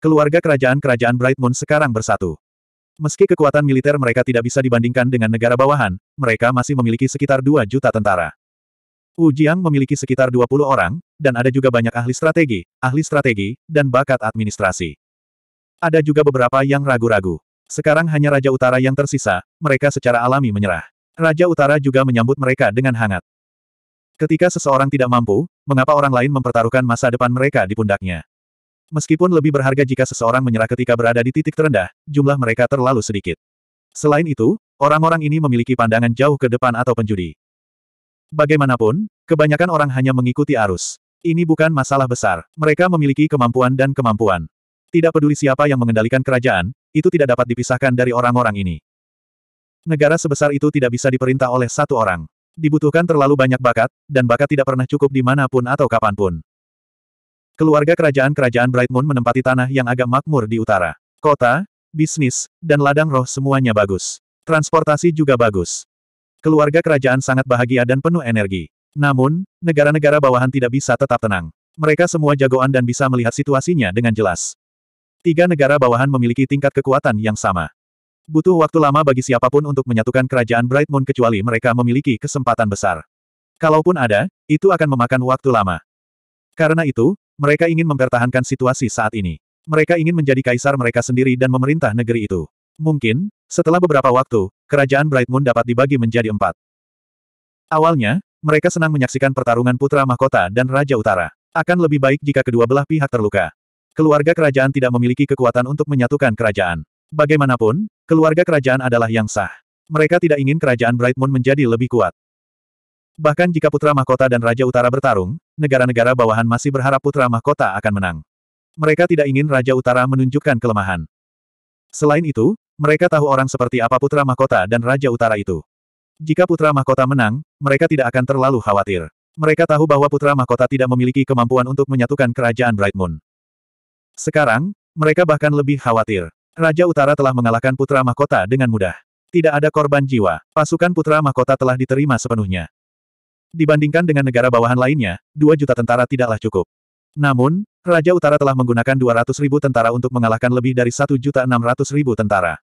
Keluarga kerajaan-kerajaan Brightmoon sekarang bersatu. Meski kekuatan militer mereka tidak bisa dibandingkan dengan negara bawahan, mereka masih memiliki sekitar 2 juta tentara. Wu Jiang memiliki sekitar 20 orang, dan ada juga banyak ahli strategi, ahli strategi, dan bakat administrasi. Ada juga beberapa yang ragu-ragu. Sekarang hanya Raja Utara yang tersisa, mereka secara alami menyerah. Raja Utara juga menyambut mereka dengan hangat. Ketika seseorang tidak mampu, mengapa orang lain mempertaruhkan masa depan mereka di pundaknya? Meskipun lebih berharga jika seseorang menyerah ketika berada di titik terendah, jumlah mereka terlalu sedikit. Selain itu, orang-orang ini memiliki pandangan jauh ke depan atau penjudi. Bagaimanapun, kebanyakan orang hanya mengikuti arus. Ini bukan masalah besar. Mereka memiliki kemampuan dan kemampuan. Tidak peduli siapa yang mengendalikan kerajaan, itu tidak dapat dipisahkan dari orang-orang ini. Negara sebesar itu tidak bisa diperintah oleh satu orang. Dibutuhkan terlalu banyak bakat, dan bakat tidak pernah cukup dimanapun atau kapanpun. Keluarga kerajaan-kerajaan Bright menempati tanah yang agak makmur di utara. Kota, bisnis, dan ladang roh semuanya bagus. Transportasi juga bagus. Keluarga kerajaan sangat bahagia dan penuh energi. Namun, negara-negara bawahan tidak bisa tetap tenang. Mereka semua jagoan dan bisa melihat situasinya dengan jelas. Tiga negara bawahan memiliki tingkat kekuatan yang sama. Butuh waktu lama bagi siapapun untuk menyatukan kerajaan Bright kecuali mereka memiliki kesempatan besar. Kalaupun ada, itu akan memakan waktu lama. Karena itu, mereka ingin mempertahankan situasi saat ini. Mereka ingin menjadi kaisar mereka sendiri dan memerintah negeri itu. Mungkin, setelah beberapa waktu, kerajaan Bright Moon dapat dibagi menjadi empat. Awalnya, mereka senang menyaksikan pertarungan putra mahkota dan raja utara. Akan lebih baik jika kedua belah pihak terluka. Keluarga kerajaan tidak memiliki kekuatan untuk menyatukan kerajaan. Bagaimanapun, keluarga kerajaan adalah yang sah. Mereka tidak ingin kerajaan Bright Moon menjadi lebih kuat. Bahkan jika putra mahkota dan Raja Utara bertarung, negara-negara bawahan masih berharap putra mahkota akan menang. Mereka tidak ingin Raja Utara menunjukkan kelemahan. Selain itu, mereka tahu orang seperti apa putra mahkota dan Raja Utara itu. Jika putra mahkota menang, mereka tidak akan terlalu khawatir. Mereka tahu bahwa putra mahkota tidak memiliki kemampuan untuk menyatukan kerajaan Bright Moon. Sekarang, mereka bahkan lebih khawatir. Raja Utara telah mengalahkan putra mahkota dengan mudah. Tidak ada korban jiwa. Pasukan putra mahkota telah diterima sepenuhnya. Dibandingkan dengan negara bawahan lainnya, 2 juta tentara tidaklah cukup. Namun, Raja Utara telah menggunakan 200 ribu tentara untuk mengalahkan lebih dari 1 juta 600 ribu tentara.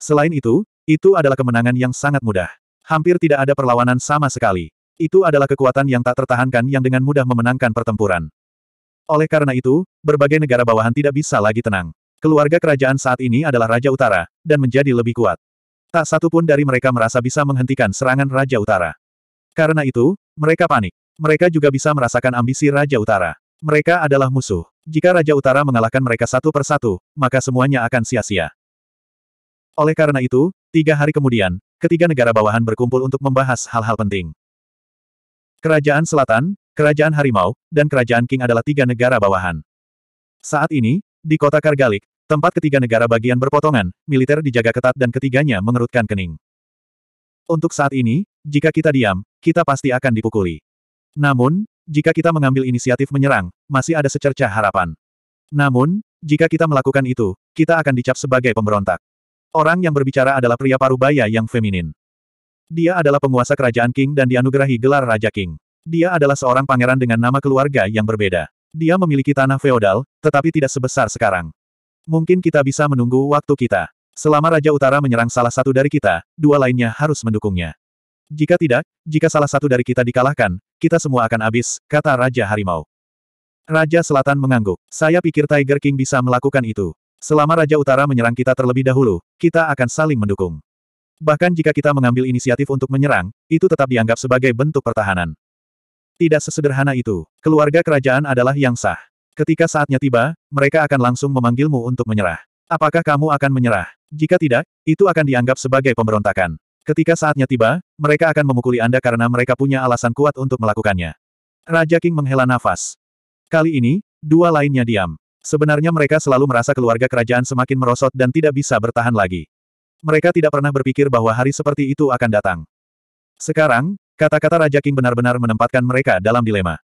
Selain itu, itu adalah kemenangan yang sangat mudah. Hampir tidak ada perlawanan sama sekali. Itu adalah kekuatan yang tak tertahankan yang dengan mudah memenangkan pertempuran. Oleh karena itu, berbagai negara bawahan tidak bisa lagi tenang. Keluarga kerajaan saat ini adalah Raja Utara, dan menjadi lebih kuat. Tak satu pun dari mereka merasa bisa menghentikan serangan Raja Utara. Karena itu, mereka panik. Mereka juga bisa merasakan ambisi Raja Utara. Mereka adalah musuh. Jika Raja Utara mengalahkan mereka satu persatu, maka semuanya akan sia-sia. Oleh karena itu, tiga hari kemudian, ketiga negara bawahan berkumpul untuk membahas hal-hal penting. Kerajaan Selatan, Kerajaan Harimau, dan Kerajaan King adalah tiga negara bawahan. Saat ini, di kota Kargalik, tempat ketiga negara bagian berpotongan, militer dijaga ketat dan ketiganya mengerutkan kening. Untuk saat ini, jika kita diam, kita pasti akan dipukuli. Namun, jika kita mengambil inisiatif menyerang, masih ada secercah harapan. Namun, jika kita melakukan itu, kita akan dicap sebagai pemberontak. Orang yang berbicara adalah pria parubaya yang feminin. Dia adalah penguasa kerajaan King dan dianugerahi gelar Raja King. Dia adalah seorang pangeran dengan nama keluarga yang berbeda. Dia memiliki tanah feodal, tetapi tidak sebesar sekarang. Mungkin kita bisa menunggu waktu kita. Selama Raja Utara menyerang salah satu dari kita, dua lainnya harus mendukungnya. Jika tidak, jika salah satu dari kita dikalahkan, kita semua akan habis, kata Raja Harimau. Raja Selatan mengangguk. Saya pikir Tiger King bisa melakukan itu. Selama Raja Utara menyerang kita terlebih dahulu, kita akan saling mendukung. Bahkan jika kita mengambil inisiatif untuk menyerang, itu tetap dianggap sebagai bentuk pertahanan. Tidak sesederhana itu. Keluarga kerajaan adalah yang sah. Ketika saatnya tiba, mereka akan langsung memanggilmu untuk menyerah. Apakah kamu akan menyerah? Jika tidak, itu akan dianggap sebagai pemberontakan. Ketika saatnya tiba, mereka akan memukuli Anda karena mereka punya alasan kuat untuk melakukannya. Raja King menghela nafas. Kali ini, dua lainnya diam. Sebenarnya mereka selalu merasa keluarga kerajaan semakin merosot dan tidak bisa bertahan lagi. Mereka tidak pernah berpikir bahwa hari seperti itu akan datang. Sekarang, kata-kata Raja King benar-benar menempatkan mereka dalam dilema.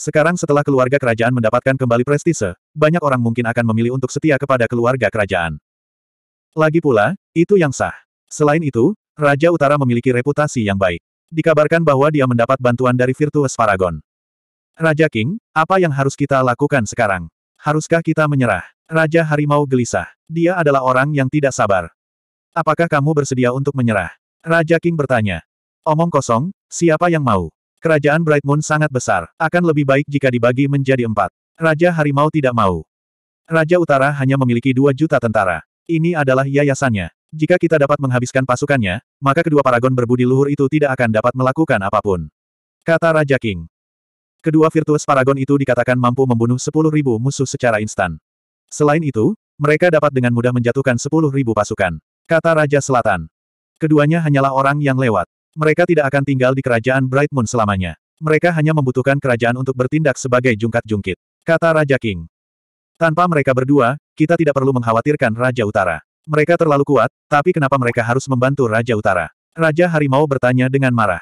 Sekarang setelah keluarga kerajaan mendapatkan kembali prestise, banyak orang mungkin akan memilih untuk setia kepada keluarga kerajaan. Lagi pula, itu yang sah. Selain itu, Raja Utara memiliki reputasi yang baik. Dikabarkan bahwa dia mendapat bantuan dari Virtuous Paragon. Raja King, apa yang harus kita lakukan sekarang? Haruskah kita menyerah? Raja Harimau gelisah. Dia adalah orang yang tidak sabar. Apakah kamu bersedia untuk menyerah? Raja King bertanya. Omong kosong, siapa yang mau? Kerajaan Bright Moon sangat besar, akan lebih baik jika dibagi menjadi empat. Raja Harimau tidak mau. Raja Utara hanya memiliki dua juta tentara. Ini adalah yayasannya. Jika kita dapat menghabiskan pasukannya, maka kedua paragon berbudi luhur itu tidak akan dapat melakukan apapun. Kata Raja King. Kedua Virtuous paragon itu dikatakan mampu membunuh sepuluh ribu musuh secara instan. Selain itu, mereka dapat dengan mudah menjatuhkan sepuluh ribu pasukan. Kata Raja Selatan. Keduanya hanyalah orang yang lewat. Mereka tidak akan tinggal di kerajaan Bright Moon selamanya. Mereka hanya membutuhkan kerajaan untuk bertindak sebagai jungkat-jungkit. Kata Raja King. Tanpa mereka berdua, kita tidak perlu mengkhawatirkan Raja Utara. Mereka terlalu kuat, tapi kenapa mereka harus membantu Raja Utara? Raja Harimau bertanya dengan marah.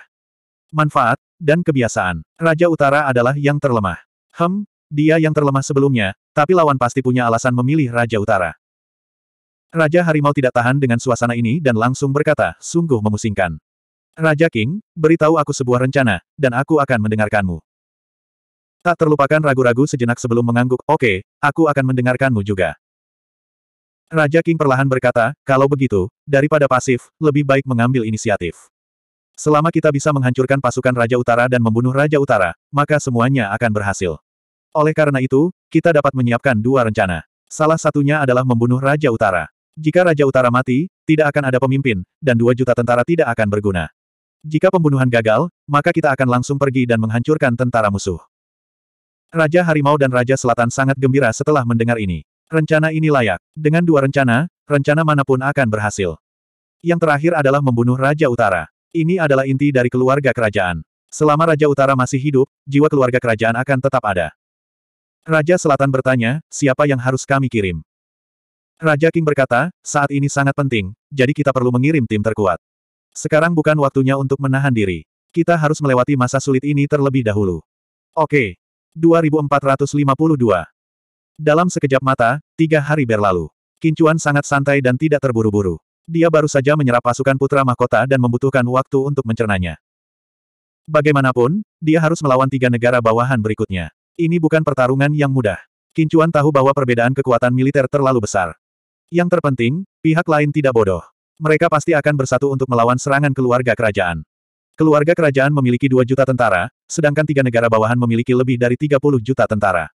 Manfaat, dan kebiasaan. Raja Utara adalah yang terlemah. Hem, dia yang terlemah sebelumnya, tapi lawan pasti punya alasan memilih Raja Utara. Raja Harimau tidak tahan dengan suasana ini dan langsung berkata, sungguh memusingkan. Raja King, beritahu aku sebuah rencana, dan aku akan mendengarkanmu. Tak terlupakan ragu-ragu sejenak sebelum mengangguk, oke, okay, aku akan mendengarkanmu juga. Raja King perlahan berkata, kalau begitu, daripada pasif, lebih baik mengambil inisiatif. Selama kita bisa menghancurkan pasukan Raja Utara dan membunuh Raja Utara, maka semuanya akan berhasil. Oleh karena itu, kita dapat menyiapkan dua rencana. Salah satunya adalah membunuh Raja Utara. Jika Raja Utara mati, tidak akan ada pemimpin, dan dua juta tentara tidak akan berguna. Jika pembunuhan gagal, maka kita akan langsung pergi dan menghancurkan tentara musuh. Raja Harimau dan Raja Selatan sangat gembira setelah mendengar ini. Rencana ini layak. Dengan dua rencana, rencana manapun akan berhasil. Yang terakhir adalah membunuh Raja Utara. Ini adalah inti dari keluarga kerajaan. Selama Raja Utara masih hidup, jiwa keluarga kerajaan akan tetap ada. Raja Selatan bertanya, siapa yang harus kami kirim? Raja King berkata, saat ini sangat penting, jadi kita perlu mengirim tim terkuat. Sekarang bukan waktunya untuk menahan diri. Kita harus melewati masa sulit ini terlebih dahulu. Oke. 2452. Dalam sekejap mata, tiga hari berlalu. Kincuan sangat santai dan tidak terburu-buru. Dia baru saja menyerap pasukan putra mahkota dan membutuhkan waktu untuk mencernanya. Bagaimanapun, dia harus melawan tiga negara bawahan berikutnya. Ini bukan pertarungan yang mudah. Kincuan tahu bahwa perbedaan kekuatan militer terlalu besar. Yang terpenting, pihak lain tidak bodoh. Mereka pasti akan bersatu untuk melawan serangan keluarga kerajaan. Keluarga kerajaan memiliki 2 juta tentara, sedangkan tiga negara bawahan memiliki lebih dari 30 juta tentara.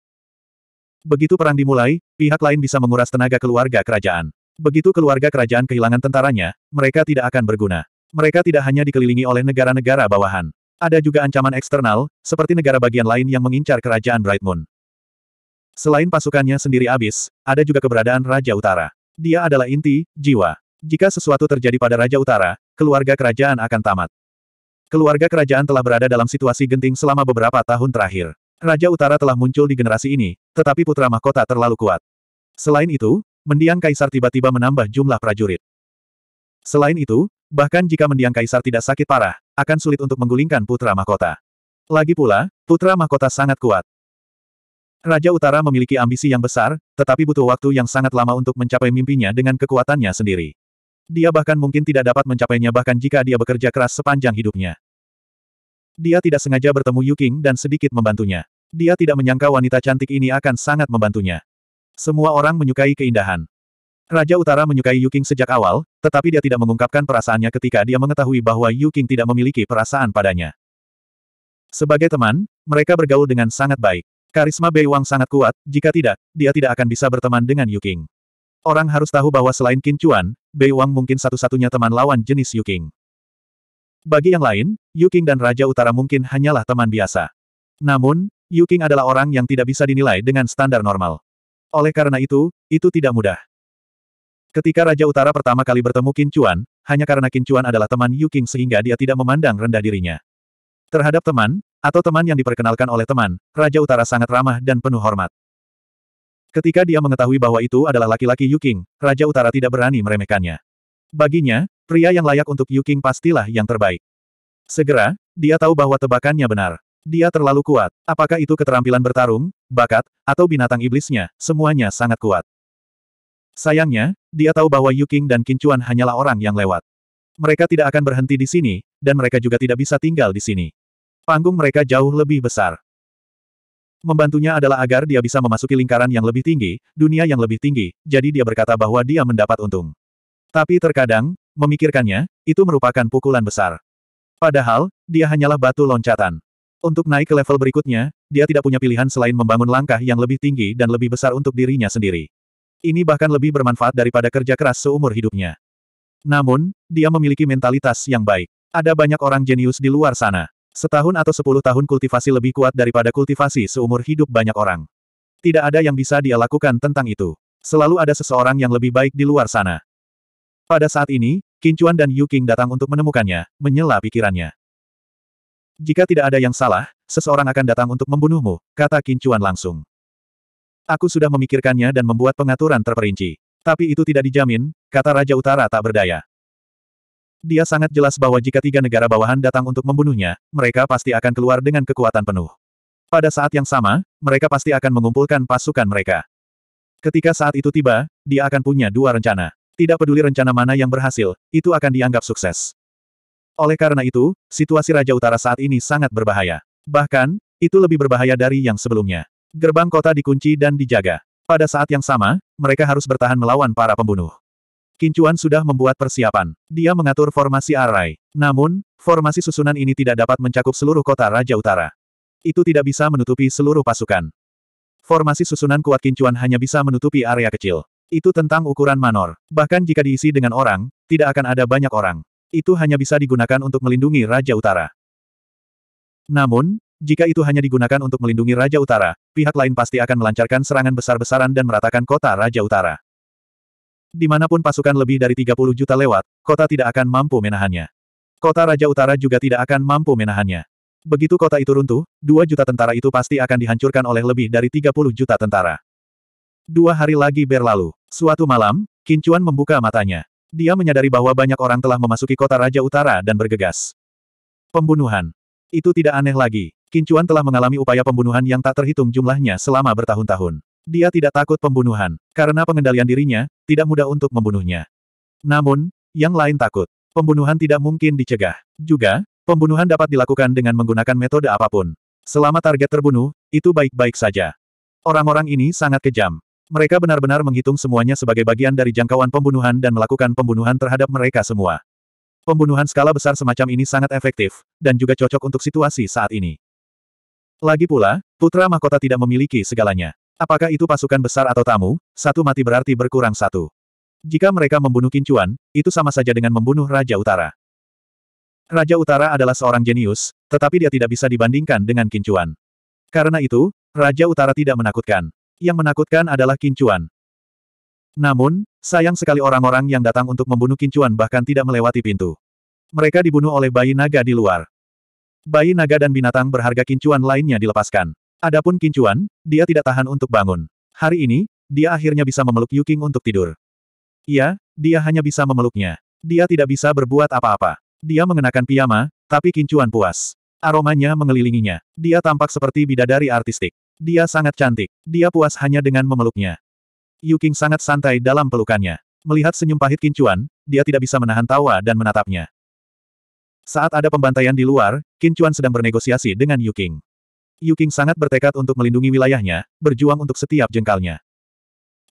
Begitu perang dimulai, pihak lain bisa menguras tenaga keluarga kerajaan. Begitu keluarga kerajaan kehilangan tentaranya, mereka tidak akan berguna. Mereka tidak hanya dikelilingi oleh negara-negara bawahan. Ada juga ancaman eksternal, seperti negara bagian lain yang mengincar kerajaan Bright Moon. Selain pasukannya sendiri habis, ada juga keberadaan Raja Utara. Dia adalah inti, jiwa. Jika sesuatu terjadi pada Raja Utara, keluarga kerajaan akan tamat. Keluarga kerajaan telah berada dalam situasi genting selama beberapa tahun terakhir. Raja Utara telah muncul di generasi ini, tetapi putra mahkota terlalu kuat. Selain itu, mendiang kaisar tiba-tiba menambah jumlah prajurit. Selain itu, bahkan jika mendiang kaisar tidak sakit parah, akan sulit untuk menggulingkan putra mahkota. Lagi pula, putra mahkota sangat kuat. Raja Utara memiliki ambisi yang besar, tetapi butuh waktu yang sangat lama untuk mencapai mimpinya dengan kekuatannya sendiri. Dia bahkan mungkin tidak dapat mencapainya bahkan jika dia bekerja keras sepanjang hidupnya. Dia tidak sengaja bertemu Yuking dan sedikit membantunya. Dia tidak menyangka wanita cantik ini akan sangat membantunya. Semua orang menyukai keindahan. Raja Utara menyukai Yuking sejak awal, tetapi dia tidak mengungkapkan perasaannya ketika dia mengetahui bahwa Yuking tidak memiliki perasaan padanya. Sebagai teman, mereka bergaul dengan sangat baik. Karisma Bei Wang sangat kuat, jika tidak, dia tidak akan bisa berteman dengan Yuking. Orang harus tahu bahwa selain Qin Chuan, Bei Wang mungkin satu-satunya teman lawan jenis Yu King. Bagi yang lain, Yu King dan Raja Utara mungkin hanyalah teman biasa. Namun, Yu King adalah orang yang tidak bisa dinilai dengan standar normal. Oleh karena itu, itu tidak mudah. Ketika Raja Utara pertama kali bertemu Qin Chuan, hanya karena Qin Chuan adalah teman Yu King sehingga dia tidak memandang rendah dirinya. Terhadap teman, atau teman yang diperkenalkan oleh teman, Raja Utara sangat ramah dan penuh hormat. Ketika dia mengetahui bahwa itu adalah laki-laki Yuking, Raja Utara tidak berani meremehkannya. Baginya, pria yang layak untuk Yuking pastilah yang terbaik. Segera, dia tahu bahwa tebakannya benar. Dia terlalu kuat. Apakah itu keterampilan bertarung, bakat, atau binatang iblisnya, semuanya sangat kuat. Sayangnya, dia tahu bahwa Yuking dan Kincuan hanyalah orang yang lewat. Mereka tidak akan berhenti di sini, dan mereka juga tidak bisa tinggal di sini. Panggung mereka jauh lebih besar. Membantunya adalah agar dia bisa memasuki lingkaran yang lebih tinggi, dunia yang lebih tinggi, jadi dia berkata bahwa dia mendapat untung. Tapi terkadang, memikirkannya, itu merupakan pukulan besar. Padahal, dia hanyalah batu loncatan. Untuk naik ke level berikutnya, dia tidak punya pilihan selain membangun langkah yang lebih tinggi dan lebih besar untuk dirinya sendiri. Ini bahkan lebih bermanfaat daripada kerja keras seumur hidupnya. Namun, dia memiliki mentalitas yang baik. Ada banyak orang jenius di luar sana. Setahun atau sepuluh tahun kultivasi lebih kuat daripada kultivasi seumur hidup banyak orang. Tidak ada yang bisa dia lakukan tentang itu. Selalu ada seseorang yang lebih baik di luar sana. Pada saat ini, Kincuan dan Yu King datang untuk menemukannya, menyela pikirannya. Jika tidak ada yang salah, seseorang akan datang untuk membunuhmu, kata Kincuan langsung. Aku sudah memikirkannya dan membuat pengaturan terperinci. Tapi itu tidak dijamin, kata Raja Utara tak berdaya. Dia sangat jelas bahwa jika tiga negara bawahan datang untuk membunuhnya, mereka pasti akan keluar dengan kekuatan penuh. Pada saat yang sama, mereka pasti akan mengumpulkan pasukan mereka. Ketika saat itu tiba, dia akan punya dua rencana. Tidak peduli rencana mana yang berhasil, itu akan dianggap sukses. Oleh karena itu, situasi Raja Utara saat ini sangat berbahaya. Bahkan, itu lebih berbahaya dari yang sebelumnya. Gerbang kota dikunci dan dijaga. Pada saat yang sama, mereka harus bertahan melawan para pembunuh. Kincuan sudah membuat persiapan. Dia mengatur formasi arai. Namun, formasi susunan ini tidak dapat mencakup seluruh kota Raja Utara. Itu tidak bisa menutupi seluruh pasukan. Formasi susunan kuat Kincuan hanya bisa menutupi area kecil. Itu tentang ukuran manor. Bahkan jika diisi dengan orang, tidak akan ada banyak orang. Itu hanya bisa digunakan untuk melindungi Raja Utara. Namun, jika itu hanya digunakan untuk melindungi Raja Utara, pihak lain pasti akan melancarkan serangan besar-besaran dan meratakan kota Raja Utara. Dimanapun pasukan lebih dari 30 juta lewat, kota tidak akan mampu menahannya. Kota Raja Utara juga tidak akan mampu menahannya. Begitu kota itu runtuh, dua juta tentara itu pasti akan dihancurkan oleh lebih dari 30 juta tentara. Dua hari lagi berlalu. Suatu malam, Kincuan membuka matanya. Dia menyadari bahwa banyak orang telah memasuki kota Raja Utara dan bergegas. Pembunuhan. Itu tidak aneh lagi. Kincuan telah mengalami upaya pembunuhan yang tak terhitung jumlahnya selama bertahun-tahun. Dia tidak takut pembunuhan, karena pengendalian dirinya, tidak mudah untuk membunuhnya. Namun, yang lain takut. Pembunuhan tidak mungkin dicegah. Juga, pembunuhan dapat dilakukan dengan menggunakan metode apapun. Selama target terbunuh, itu baik-baik saja. Orang-orang ini sangat kejam. Mereka benar-benar menghitung semuanya sebagai bagian dari jangkauan pembunuhan dan melakukan pembunuhan terhadap mereka semua. Pembunuhan skala besar semacam ini sangat efektif, dan juga cocok untuk situasi saat ini. Lagi pula, putra mahkota tidak memiliki segalanya. Apakah itu pasukan besar atau tamu, satu mati berarti berkurang satu. Jika mereka membunuh Kincuan, itu sama saja dengan membunuh Raja Utara. Raja Utara adalah seorang jenius, tetapi dia tidak bisa dibandingkan dengan Kincuan. Karena itu, Raja Utara tidak menakutkan. Yang menakutkan adalah Kincuan. Namun, sayang sekali orang-orang yang datang untuk membunuh Kincuan bahkan tidak melewati pintu. Mereka dibunuh oleh bayi naga di luar. Bayi naga dan binatang berharga Kincuan lainnya dilepaskan. Adapun Kincuan, dia tidak tahan untuk bangun. Hari ini, dia akhirnya bisa memeluk Yuking untuk tidur. Iya, dia hanya bisa memeluknya. Dia tidak bisa berbuat apa-apa. Dia mengenakan piyama, tapi Kincuan puas. Aromanya mengelilinginya. Dia tampak seperti bidadari artistik. Dia sangat cantik. Dia puas hanya dengan memeluknya. Yuking sangat santai dalam pelukannya. Melihat senyum pahit Kincuan, dia tidak bisa menahan tawa dan menatapnya. Saat ada pembantaian di luar, Kincuan sedang bernegosiasi dengan Yuking. Yuking sangat bertekad untuk melindungi wilayahnya, berjuang untuk setiap jengkalnya.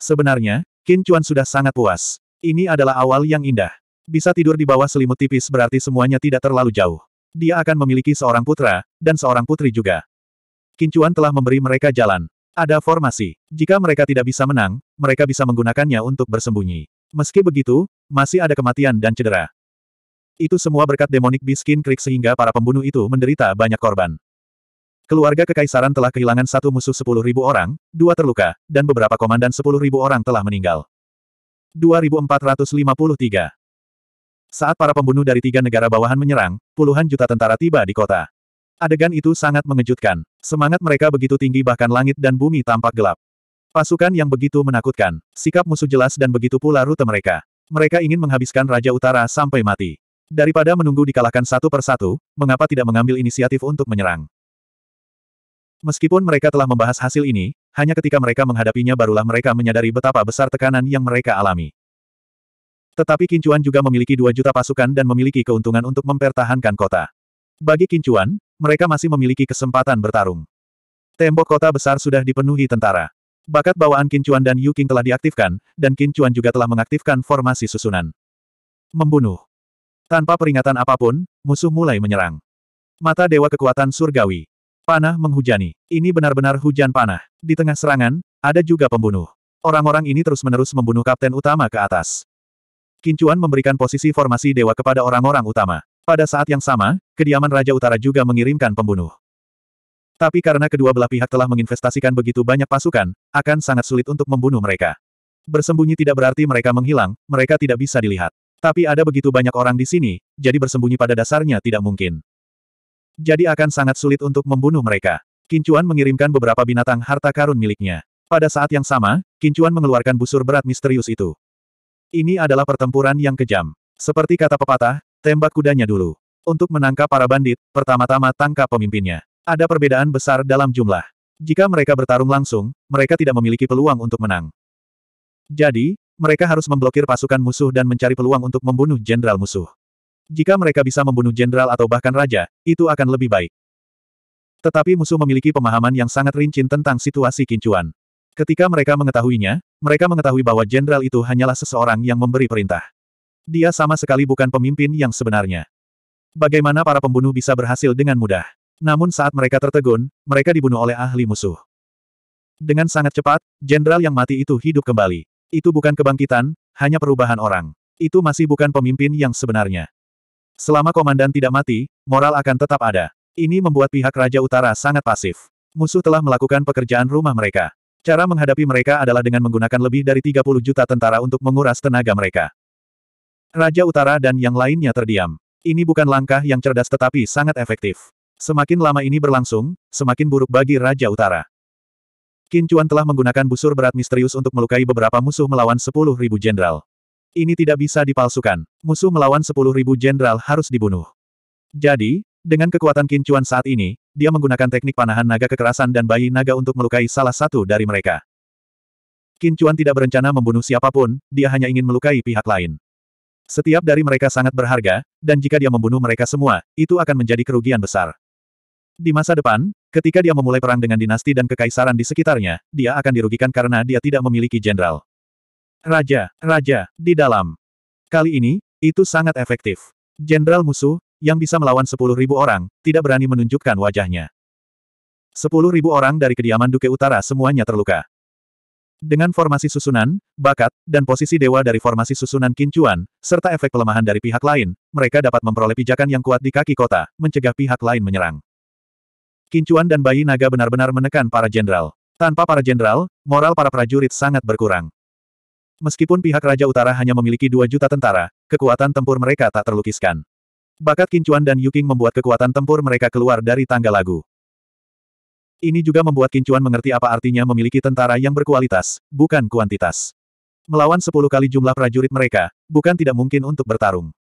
Sebenarnya, Qin Chuan sudah sangat puas. Ini adalah awal yang indah. Bisa tidur di bawah selimut tipis berarti semuanya tidak terlalu jauh. Dia akan memiliki seorang putra, dan seorang putri juga. Qin Chuan telah memberi mereka jalan. Ada formasi. Jika mereka tidak bisa menang, mereka bisa menggunakannya untuk bersembunyi. Meski begitu, masih ada kematian dan cedera. Itu semua berkat demonik Biskin Creek sehingga para pembunuh itu menderita banyak korban. Keluarga Kekaisaran telah kehilangan satu musuh sepuluh ribu orang, dua terluka, dan beberapa komandan sepuluh ribu orang telah meninggal. 2453 Saat para pembunuh dari tiga negara bawahan menyerang, puluhan juta tentara tiba di kota. Adegan itu sangat mengejutkan. Semangat mereka begitu tinggi bahkan langit dan bumi tampak gelap. Pasukan yang begitu menakutkan, sikap musuh jelas dan begitu pula rute mereka. Mereka ingin menghabiskan Raja Utara sampai mati. Daripada menunggu dikalahkan satu persatu, mengapa tidak mengambil inisiatif untuk menyerang? Meskipun mereka telah membahas hasil ini, hanya ketika mereka menghadapinya barulah mereka menyadari betapa besar tekanan yang mereka alami. Tetapi Kincuan juga memiliki dua juta pasukan dan memiliki keuntungan untuk mempertahankan kota. Bagi Kincuan, mereka masih memiliki kesempatan bertarung. Tembok kota besar sudah dipenuhi tentara. Bakat bawaan Kincuan dan Yu King telah diaktifkan, dan Kincuan juga telah mengaktifkan formasi susunan. Membunuh. Tanpa peringatan apapun, musuh mulai menyerang. Mata Dewa Kekuatan Surgawi. Panah menghujani. Ini benar-benar hujan panah. Di tengah serangan, ada juga pembunuh. Orang-orang ini terus-menerus membunuh kapten utama ke atas. Kincuan memberikan posisi formasi dewa kepada orang-orang utama. Pada saat yang sama, kediaman Raja Utara juga mengirimkan pembunuh. Tapi karena kedua belah pihak telah menginvestasikan begitu banyak pasukan, akan sangat sulit untuk membunuh mereka. Bersembunyi tidak berarti mereka menghilang, mereka tidak bisa dilihat. Tapi ada begitu banyak orang di sini, jadi bersembunyi pada dasarnya tidak mungkin. Jadi akan sangat sulit untuk membunuh mereka. Kincuan mengirimkan beberapa binatang harta karun miliknya. Pada saat yang sama, Kincuan mengeluarkan busur berat misterius itu. Ini adalah pertempuran yang kejam. Seperti kata pepatah, tembak kudanya dulu. Untuk menangkap para bandit, pertama-tama tangkap pemimpinnya. Ada perbedaan besar dalam jumlah. Jika mereka bertarung langsung, mereka tidak memiliki peluang untuk menang. Jadi, mereka harus memblokir pasukan musuh dan mencari peluang untuk membunuh jenderal musuh. Jika mereka bisa membunuh jenderal atau bahkan raja, itu akan lebih baik. Tetapi musuh memiliki pemahaman yang sangat rinci tentang situasi kincuan. Ketika mereka mengetahuinya, mereka mengetahui bahwa jenderal itu hanyalah seseorang yang memberi perintah. Dia sama sekali bukan pemimpin yang sebenarnya. Bagaimana para pembunuh bisa berhasil dengan mudah? Namun saat mereka tertegun, mereka dibunuh oleh ahli musuh. Dengan sangat cepat, jenderal yang mati itu hidup kembali. Itu bukan kebangkitan, hanya perubahan orang. Itu masih bukan pemimpin yang sebenarnya. Selama komandan tidak mati, moral akan tetap ada. Ini membuat pihak Raja Utara sangat pasif. Musuh telah melakukan pekerjaan rumah mereka. Cara menghadapi mereka adalah dengan menggunakan lebih dari 30 juta tentara untuk menguras tenaga mereka. Raja Utara dan yang lainnya terdiam. Ini bukan langkah yang cerdas tetapi sangat efektif. Semakin lama ini berlangsung, semakin buruk bagi Raja Utara. Kincuan telah menggunakan busur berat misterius untuk melukai beberapa musuh melawan 10.000 jenderal. Ini tidak bisa dipalsukan. Musuh melawan sepuluh ribu jenderal harus dibunuh. Jadi, dengan kekuatan kincuan saat ini, dia menggunakan teknik panahan naga kekerasan dan bayi naga untuk melukai salah satu dari mereka. Kincuan tidak berencana membunuh siapapun, dia hanya ingin melukai pihak lain. Setiap dari mereka sangat berharga, dan jika dia membunuh mereka semua, itu akan menjadi kerugian besar. Di masa depan, ketika dia memulai perang dengan dinasti dan kekaisaran di sekitarnya, dia akan dirugikan karena dia tidak memiliki jenderal. Raja, Raja, di dalam. Kali ini, itu sangat efektif. Jenderal musuh, yang bisa melawan sepuluh ribu orang, tidak berani menunjukkan wajahnya. Sepuluh ribu orang dari kediaman Duke Utara semuanya terluka. Dengan formasi susunan, bakat, dan posisi dewa dari formasi susunan kincuan, serta efek pelemahan dari pihak lain, mereka dapat memperoleh pijakan yang kuat di kaki kota, mencegah pihak lain menyerang. Kincuan dan bayi naga benar-benar menekan para jenderal. Tanpa para jenderal, moral para prajurit sangat berkurang. Meskipun pihak Raja Utara hanya memiliki dua juta tentara, kekuatan tempur mereka tak terlukiskan. Bakat Kincuan dan Yuking membuat kekuatan tempur mereka keluar dari tangga lagu. Ini juga membuat Kincuan mengerti apa artinya memiliki tentara yang berkualitas, bukan kuantitas. Melawan sepuluh kali jumlah prajurit mereka, bukan tidak mungkin untuk bertarung.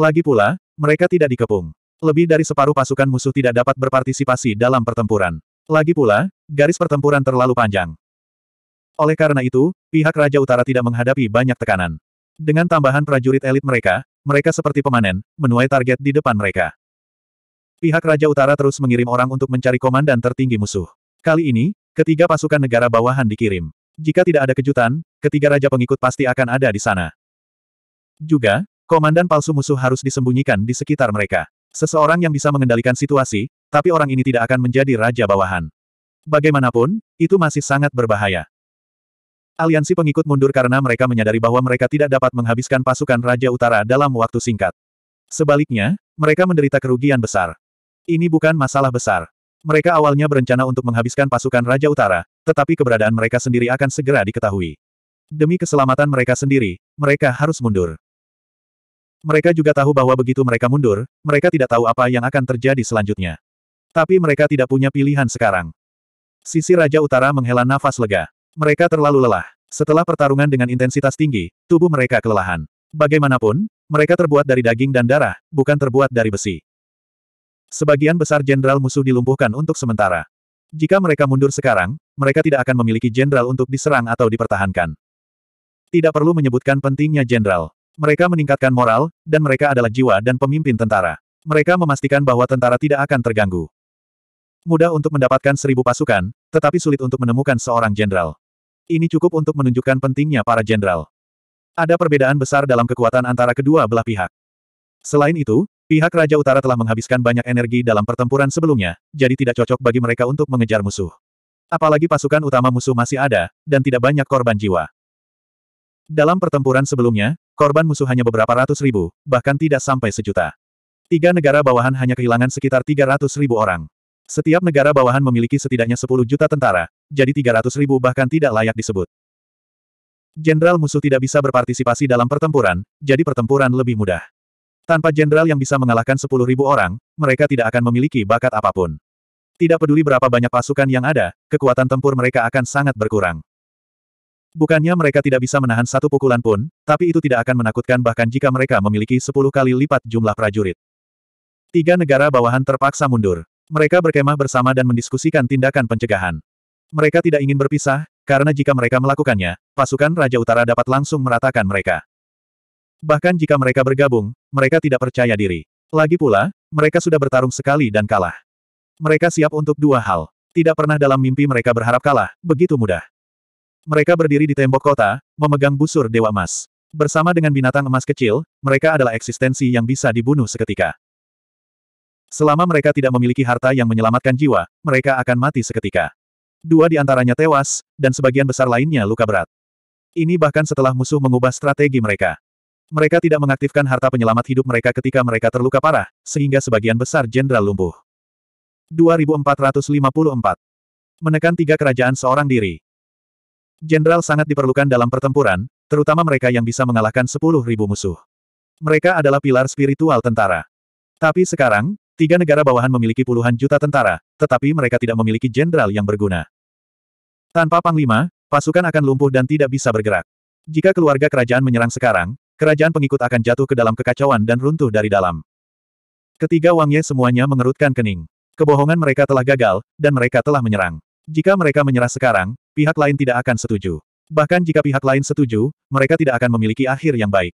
Lagi pula, mereka tidak dikepung. Lebih dari separuh pasukan musuh tidak dapat berpartisipasi dalam pertempuran. Lagi pula, garis pertempuran terlalu panjang. Oleh karena itu, pihak Raja Utara tidak menghadapi banyak tekanan. Dengan tambahan prajurit elit mereka, mereka seperti pemanen, menuai target di depan mereka. Pihak Raja Utara terus mengirim orang untuk mencari komandan tertinggi musuh. Kali ini, ketiga pasukan negara bawahan dikirim. Jika tidak ada kejutan, ketiga raja pengikut pasti akan ada di sana. Juga, komandan palsu musuh harus disembunyikan di sekitar mereka. Seseorang yang bisa mengendalikan situasi, tapi orang ini tidak akan menjadi raja bawahan. Bagaimanapun, itu masih sangat berbahaya. Aliansi pengikut mundur karena mereka menyadari bahwa mereka tidak dapat menghabiskan pasukan Raja Utara dalam waktu singkat. Sebaliknya, mereka menderita kerugian besar. Ini bukan masalah besar. Mereka awalnya berencana untuk menghabiskan pasukan Raja Utara, tetapi keberadaan mereka sendiri akan segera diketahui. Demi keselamatan mereka sendiri, mereka harus mundur. Mereka juga tahu bahwa begitu mereka mundur, mereka tidak tahu apa yang akan terjadi selanjutnya. Tapi mereka tidak punya pilihan sekarang. Sisi Raja Utara menghela nafas lega. Mereka terlalu lelah. Setelah pertarungan dengan intensitas tinggi, tubuh mereka kelelahan. Bagaimanapun, mereka terbuat dari daging dan darah, bukan terbuat dari besi. Sebagian besar jenderal musuh dilumpuhkan untuk sementara. Jika mereka mundur sekarang, mereka tidak akan memiliki jenderal untuk diserang atau dipertahankan. Tidak perlu menyebutkan pentingnya jenderal. Mereka meningkatkan moral, dan mereka adalah jiwa dan pemimpin tentara. Mereka memastikan bahwa tentara tidak akan terganggu. Mudah untuk mendapatkan seribu pasukan, tetapi sulit untuk menemukan seorang jenderal. Ini cukup untuk menunjukkan pentingnya para jenderal. Ada perbedaan besar dalam kekuatan antara kedua belah pihak. Selain itu, pihak Raja Utara telah menghabiskan banyak energi dalam pertempuran sebelumnya, jadi tidak cocok bagi mereka untuk mengejar musuh. Apalagi pasukan utama musuh masih ada, dan tidak banyak korban jiwa. Dalam pertempuran sebelumnya, korban musuh hanya beberapa ratus ribu, bahkan tidak sampai sejuta. Tiga negara bawahan hanya kehilangan sekitar 300 ribu orang. Setiap negara bawahan memiliki setidaknya 10 juta tentara, jadi 300 ribu bahkan tidak layak disebut. Jenderal musuh tidak bisa berpartisipasi dalam pertempuran, jadi pertempuran lebih mudah. Tanpa jenderal yang bisa mengalahkan ribu orang, mereka tidak akan memiliki bakat apapun. Tidak peduli berapa banyak pasukan yang ada, kekuatan tempur mereka akan sangat berkurang. Bukannya mereka tidak bisa menahan satu pukulan pun, tapi itu tidak akan menakutkan bahkan jika mereka memiliki 10 kali lipat jumlah prajurit. Tiga negara bawahan terpaksa mundur. Mereka berkemah bersama dan mendiskusikan tindakan pencegahan. Mereka tidak ingin berpisah, karena jika mereka melakukannya, pasukan Raja Utara dapat langsung meratakan mereka. Bahkan jika mereka bergabung, mereka tidak percaya diri. Lagi pula, mereka sudah bertarung sekali dan kalah. Mereka siap untuk dua hal. Tidak pernah dalam mimpi mereka berharap kalah, begitu mudah. Mereka berdiri di tembok kota, memegang busur Dewa Emas. Bersama dengan binatang emas kecil, mereka adalah eksistensi yang bisa dibunuh seketika. Selama mereka tidak memiliki harta yang menyelamatkan jiwa, mereka akan mati seketika dua di antaranya tewas, dan sebagian besar lainnya luka berat. Ini bahkan setelah musuh mengubah strategi mereka. Mereka tidak mengaktifkan harta penyelamat hidup mereka ketika mereka terluka parah, sehingga sebagian besar jenderal lumpuh. 2454. Menekan tiga kerajaan seorang diri. Jenderal sangat diperlukan dalam pertempuran, terutama mereka yang bisa mengalahkan 10.000 musuh. Mereka adalah pilar spiritual tentara. Tapi sekarang, tiga negara bawahan memiliki puluhan juta tentara, tetapi mereka tidak memiliki jenderal yang berguna. Tanpa Panglima, pasukan akan lumpuh dan tidak bisa bergerak. Jika keluarga kerajaan menyerang sekarang, kerajaan pengikut akan jatuh ke dalam kekacauan dan runtuh dari dalam. Ketiga Wang Ye semuanya mengerutkan kening. Kebohongan mereka telah gagal, dan mereka telah menyerang. Jika mereka menyerah sekarang, pihak lain tidak akan setuju. Bahkan jika pihak lain setuju, mereka tidak akan memiliki akhir yang baik.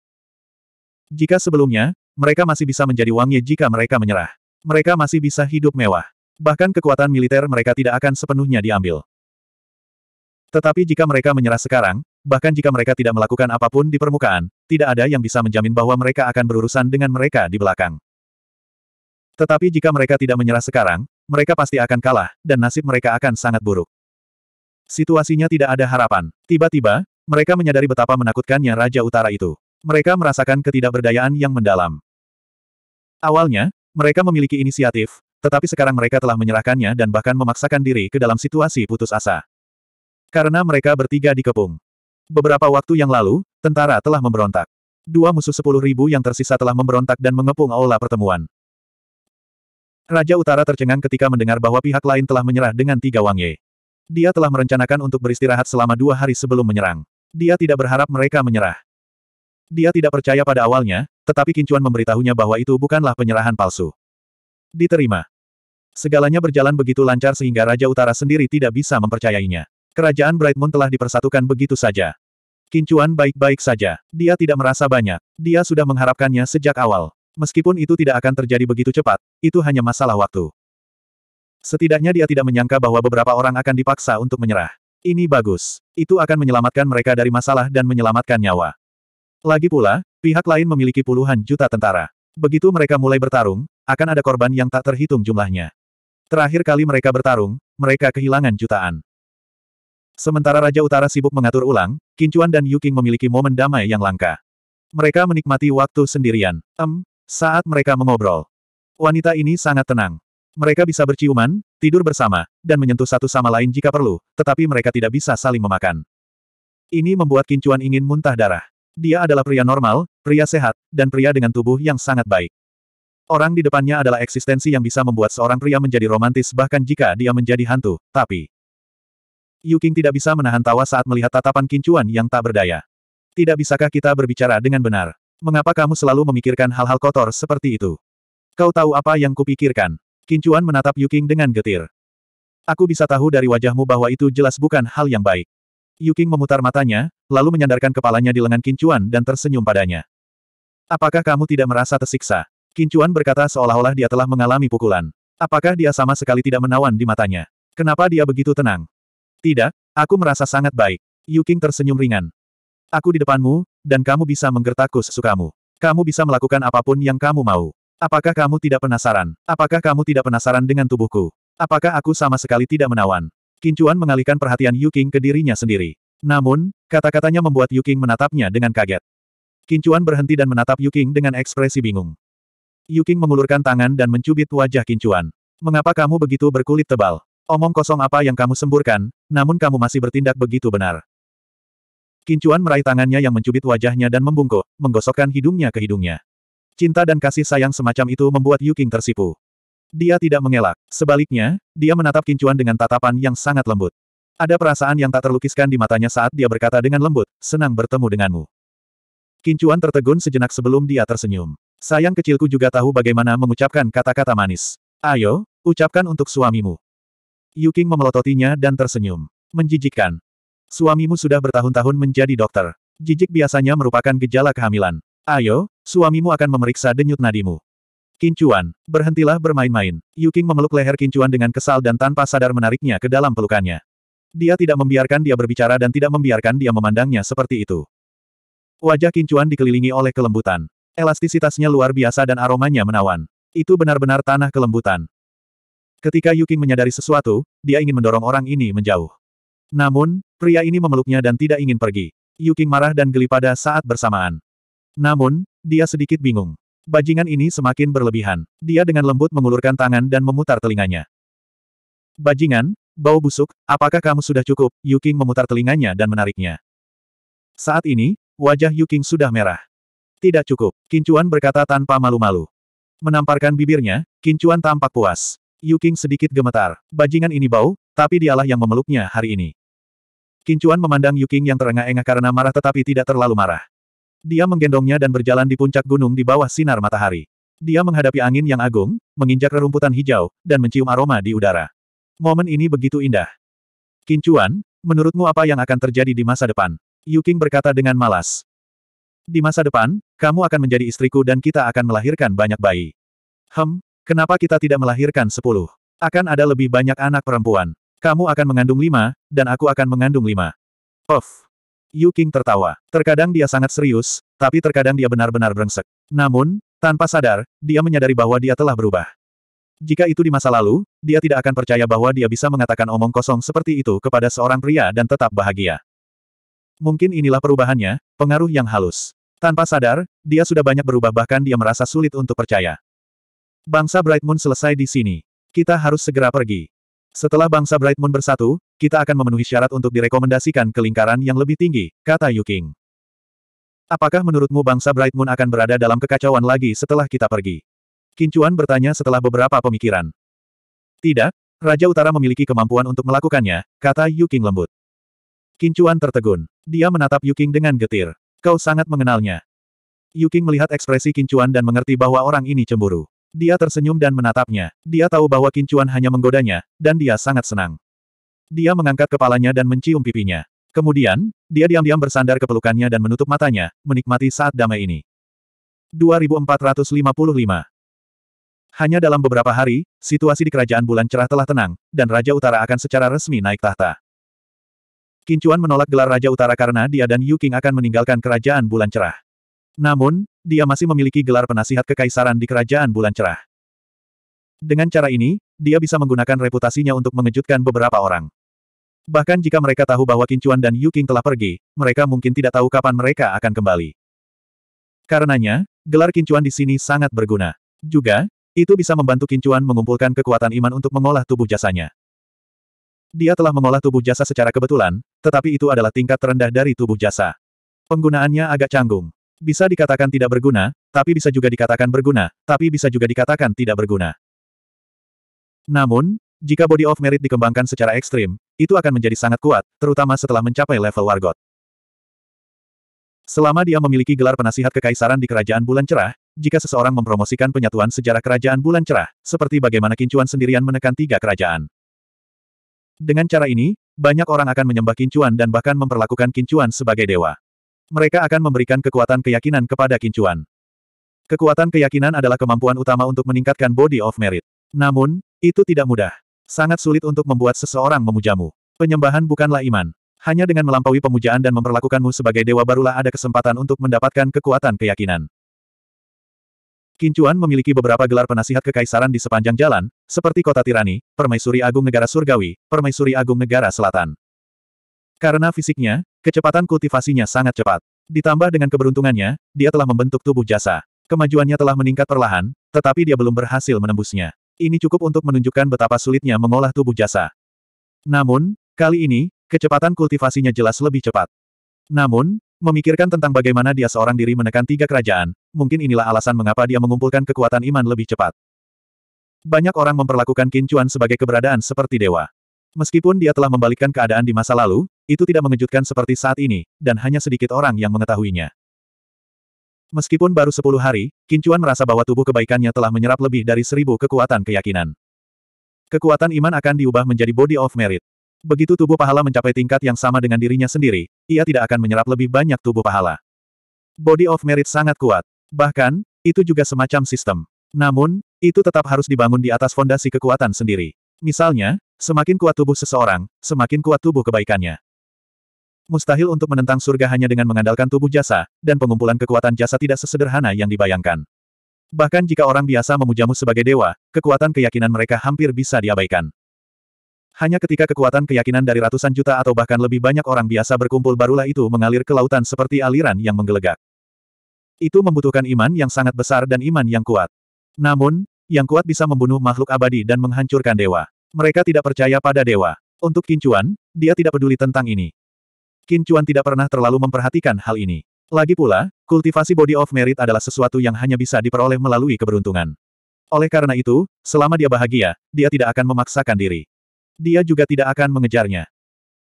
Jika sebelumnya, mereka masih bisa menjadi Wang Ye jika mereka menyerah. Mereka masih bisa hidup mewah. Bahkan kekuatan militer mereka tidak akan sepenuhnya diambil. Tetapi jika mereka menyerah sekarang, bahkan jika mereka tidak melakukan apapun di permukaan, tidak ada yang bisa menjamin bahwa mereka akan berurusan dengan mereka di belakang. Tetapi jika mereka tidak menyerah sekarang, mereka pasti akan kalah, dan nasib mereka akan sangat buruk. Situasinya tidak ada harapan. Tiba-tiba, mereka menyadari betapa menakutkannya Raja Utara itu. Mereka merasakan ketidakberdayaan yang mendalam. Awalnya, mereka memiliki inisiatif, tetapi sekarang mereka telah menyerahkannya dan bahkan memaksakan diri ke dalam situasi putus asa. Karena mereka bertiga dikepung. Beberapa waktu yang lalu, tentara telah memberontak. Dua musuh sepuluh ribu yang tersisa telah memberontak dan mengepung aula pertemuan. Raja Utara tercengang ketika mendengar bahwa pihak lain telah menyerah dengan tiga Wang Ye. Dia telah merencanakan untuk beristirahat selama dua hari sebelum menyerang. Dia tidak berharap mereka menyerah. Dia tidak percaya pada awalnya, tetapi Kincuan memberitahunya bahwa itu bukanlah penyerahan palsu. Diterima. Segalanya berjalan begitu lancar sehingga Raja Utara sendiri tidak bisa mempercayainya. Kerajaan Brightmoon telah dipersatukan begitu saja. Kincuan baik-baik saja. Dia tidak merasa banyak. Dia sudah mengharapkannya sejak awal. Meskipun itu tidak akan terjadi begitu cepat, itu hanya masalah waktu. Setidaknya dia tidak menyangka bahwa beberapa orang akan dipaksa untuk menyerah. Ini bagus. Itu akan menyelamatkan mereka dari masalah dan menyelamatkan nyawa. Lagi pula, pihak lain memiliki puluhan juta tentara. Begitu mereka mulai bertarung, akan ada korban yang tak terhitung jumlahnya. Terakhir kali mereka bertarung, mereka kehilangan jutaan. Sementara Raja Utara sibuk mengatur ulang, Kincuan dan Yuking memiliki momen damai yang langka. Mereka menikmati waktu sendirian. Em, saat mereka mengobrol. Wanita ini sangat tenang. Mereka bisa berciuman, tidur bersama, dan menyentuh satu sama lain jika perlu, tetapi mereka tidak bisa saling memakan. Ini membuat Kincuan ingin muntah darah. Dia adalah pria normal, pria sehat, dan pria dengan tubuh yang sangat baik. Orang di depannya adalah eksistensi yang bisa membuat seorang pria menjadi romantis bahkan jika dia menjadi hantu, tapi Yuking tidak bisa menahan tawa saat melihat tatapan kincuan yang tak berdaya. Tidak bisakah kita berbicara dengan benar? Mengapa kamu selalu memikirkan hal-hal kotor seperti itu? Kau tahu apa yang kupikirkan? Kincuan menatap Yuking dengan getir. Aku bisa tahu dari wajahmu bahwa itu jelas bukan hal yang baik. Yuking memutar matanya, lalu menyandarkan kepalanya di lengan Kincuan dan tersenyum padanya. Apakah kamu tidak merasa tersiksa? Kincuan berkata seolah-olah dia telah mengalami pukulan. Apakah dia sama sekali tidak menawan di matanya? Kenapa dia begitu tenang? Tidak, aku merasa sangat baik. Yuking tersenyum ringan. Aku di depanmu, dan kamu bisa menggertakku sesukamu. Kamu bisa melakukan apapun yang kamu mau. Apakah kamu tidak penasaran? Apakah kamu tidak penasaran dengan tubuhku? Apakah aku sama sekali tidak menawan? Kincuan mengalihkan perhatian Yuking ke dirinya sendiri. Namun, kata-katanya membuat Yuking menatapnya dengan kaget. Kincuan berhenti dan menatap Yuking dengan ekspresi bingung. Yuking mengulurkan tangan dan mencubit wajah Kincuan. Mengapa kamu begitu berkulit tebal? Omong kosong apa yang kamu semburkan, namun kamu masih bertindak begitu benar. Kincuan meraih tangannya yang mencubit wajahnya dan membungkuk, menggosokkan hidungnya ke hidungnya. Cinta dan kasih sayang semacam itu membuat Yuking tersipu. Dia tidak mengelak. Sebaliknya, dia menatap Kincuan dengan tatapan yang sangat lembut. Ada perasaan yang tak terlukiskan di matanya saat dia berkata dengan lembut, senang bertemu denganmu. Kincuan tertegun sejenak sebelum dia tersenyum. Sayang kecilku juga tahu bagaimana mengucapkan kata-kata manis. Ayo, ucapkan untuk suamimu. Yuking memelototinya dan tersenyum. Menjijikkan. Suamimu sudah bertahun-tahun menjadi dokter. Jijik biasanya merupakan gejala kehamilan. Ayo, suamimu akan memeriksa denyut nadimu. Kincuan, berhentilah bermain-main. Yuking memeluk leher Kincuan dengan kesal dan tanpa sadar menariknya ke dalam pelukannya. Dia tidak membiarkan dia berbicara dan tidak membiarkan dia memandangnya seperti itu. Wajah Kincuan dikelilingi oleh kelembutan. Elastisitasnya luar biasa dan aromanya menawan. Itu benar-benar tanah kelembutan. Ketika Yuking menyadari sesuatu, dia ingin mendorong orang ini menjauh. Namun, pria ini memeluknya dan tidak ingin pergi. Yuking marah dan geli pada saat bersamaan. Namun, dia sedikit bingung. Bajingan ini semakin berlebihan. Dia dengan lembut mengulurkan tangan dan memutar telinganya. Bajingan, bau busuk, apakah kamu sudah cukup? Yuking memutar telinganya dan menariknya. Saat ini, wajah Yuking sudah merah. Tidak cukup, Kincuan berkata tanpa malu-malu. Menamparkan bibirnya, Kincuan tampak puas. Yuking sedikit gemetar. Bajingan ini bau, tapi dialah yang memeluknya hari ini. Kincuan memandang Yuking yang terengah-engah karena marah tetapi tidak terlalu marah. Dia menggendongnya dan berjalan di puncak gunung di bawah sinar matahari. Dia menghadapi angin yang agung, menginjak rerumputan hijau, dan mencium aroma di udara. Momen ini begitu indah. Kincuan, menurutmu apa yang akan terjadi di masa depan? Yuking berkata dengan malas. Di masa depan, kamu akan menjadi istriku dan kita akan melahirkan banyak bayi. Hem, Kenapa kita tidak melahirkan sepuluh? Akan ada lebih banyak anak perempuan. Kamu akan mengandung lima, dan aku akan mengandung lima. Of. Yu King tertawa. Terkadang dia sangat serius, tapi terkadang dia benar-benar brengsek. Namun, tanpa sadar, dia menyadari bahwa dia telah berubah. Jika itu di masa lalu, dia tidak akan percaya bahwa dia bisa mengatakan omong kosong seperti itu kepada seorang pria dan tetap bahagia. Mungkin inilah perubahannya, pengaruh yang halus. Tanpa sadar, dia sudah banyak berubah bahkan dia merasa sulit untuk percaya. Bangsa Bright Moon selesai di sini. Kita harus segera pergi. Setelah bangsa Bright Moon bersatu, kita akan memenuhi syarat untuk direkomendasikan ke lingkaran yang lebih tinggi, kata Yuking. Apakah menurutmu bangsa Bright Moon akan berada dalam kekacauan lagi setelah kita pergi? Kincuan bertanya setelah beberapa pemikiran. Tidak, Raja Utara memiliki kemampuan untuk melakukannya, kata Yuking lembut. Kincuan tertegun. Dia menatap Yuking dengan getir. Kau sangat mengenalnya. Yuking melihat ekspresi Kincuan dan mengerti bahwa orang ini cemburu. Dia tersenyum dan menatapnya. Dia tahu bahwa Kincuan hanya menggodanya, dan dia sangat senang. Dia mengangkat kepalanya dan mencium pipinya. Kemudian, dia diam-diam bersandar ke pelukannya dan menutup matanya, menikmati saat damai ini. 2455 Hanya dalam beberapa hari, situasi di Kerajaan Bulan Cerah telah tenang, dan Raja Utara akan secara resmi naik tahta. Kincuan menolak gelar Raja Utara karena dia dan Yu King akan meninggalkan Kerajaan Bulan Cerah. Namun, dia masih memiliki gelar penasihat kekaisaran di Kerajaan Bulan Cerah. Dengan cara ini, dia bisa menggunakan reputasinya untuk mengejutkan beberapa orang. Bahkan jika mereka tahu bahwa Kincuan dan Yu King telah pergi, mereka mungkin tidak tahu kapan mereka akan kembali. Karenanya, gelar Kincuan di sini sangat berguna. Juga, itu bisa membantu Kincuan mengumpulkan kekuatan iman untuk mengolah tubuh jasanya. Dia telah mengolah tubuh jasa secara kebetulan, tetapi itu adalah tingkat terendah dari tubuh jasa. Penggunaannya agak canggung. Bisa dikatakan tidak berguna, tapi bisa juga dikatakan berguna, tapi bisa juga dikatakan tidak berguna. Namun, jika Body of Merit dikembangkan secara ekstrim, itu akan menjadi sangat kuat, terutama setelah mencapai level Wargot. Selama dia memiliki gelar penasihat kekaisaran di Kerajaan Bulan Cerah, jika seseorang mempromosikan penyatuan sejarah Kerajaan Bulan Cerah, seperti bagaimana Kincuan sendirian menekan tiga kerajaan. Dengan cara ini, banyak orang akan menyembah Kincuan dan bahkan memperlakukan Kincuan sebagai dewa. Mereka akan memberikan kekuatan keyakinan kepada Kincuan. Kekuatan keyakinan adalah kemampuan utama untuk meningkatkan body of merit. Namun, itu tidak mudah. Sangat sulit untuk membuat seseorang memujamu. Penyembahan bukanlah iman. Hanya dengan melampaui pemujaan dan memperlakukanmu sebagai dewa barulah ada kesempatan untuk mendapatkan kekuatan keyakinan. Kincuan memiliki beberapa gelar penasihat kekaisaran di sepanjang jalan, seperti Kota Tirani, Permaisuri Agung Negara Surgawi, Permaisuri Agung Negara Selatan. Karena fisiknya, Kecepatan kultivasinya sangat cepat. Ditambah dengan keberuntungannya, dia telah membentuk tubuh jasa. Kemajuannya telah meningkat perlahan, tetapi dia belum berhasil menembusnya. Ini cukup untuk menunjukkan betapa sulitnya mengolah tubuh jasa. Namun, kali ini, kecepatan kultivasinya jelas lebih cepat. Namun, memikirkan tentang bagaimana dia seorang diri menekan tiga kerajaan, mungkin inilah alasan mengapa dia mengumpulkan kekuatan iman lebih cepat. Banyak orang memperlakukan Kincuan sebagai keberadaan seperti dewa. Meskipun dia telah membalikkan keadaan di masa lalu, itu tidak mengejutkan seperti saat ini, dan hanya sedikit orang yang mengetahuinya. Meskipun baru sepuluh hari, Kincuan merasa bahwa tubuh kebaikannya telah menyerap lebih dari seribu kekuatan keyakinan. Kekuatan iman akan diubah menjadi body of merit. Begitu tubuh pahala mencapai tingkat yang sama dengan dirinya sendiri, ia tidak akan menyerap lebih banyak tubuh pahala. Body of merit sangat kuat. Bahkan, itu juga semacam sistem. Namun, itu tetap harus dibangun di atas fondasi kekuatan sendiri. Misalnya, semakin kuat tubuh seseorang, semakin kuat tubuh kebaikannya. Mustahil untuk menentang surga hanya dengan mengandalkan tubuh jasa, dan pengumpulan kekuatan jasa tidak sesederhana yang dibayangkan. Bahkan jika orang biasa memujamu sebagai dewa, kekuatan keyakinan mereka hampir bisa diabaikan. Hanya ketika kekuatan keyakinan dari ratusan juta atau bahkan lebih banyak orang biasa berkumpul barulah itu mengalir ke lautan seperti aliran yang menggelegak. Itu membutuhkan iman yang sangat besar dan iman yang kuat. Namun, yang kuat bisa membunuh makhluk abadi dan menghancurkan dewa. Mereka tidak percaya pada dewa. Untuk Kincuan, dia tidak peduli tentang ini. Qin Chuan tidak pernah terlalu memperhatikan hal ini. Lagi pula, kultivasi body of merit adalah sesuatu yang hanya bisa diperoleh melalui keberuntungan. Oleh karena itu, selama dia bahagia, dia tidak akan memaksakan diri. Dia juga tidak akan mengejarnya.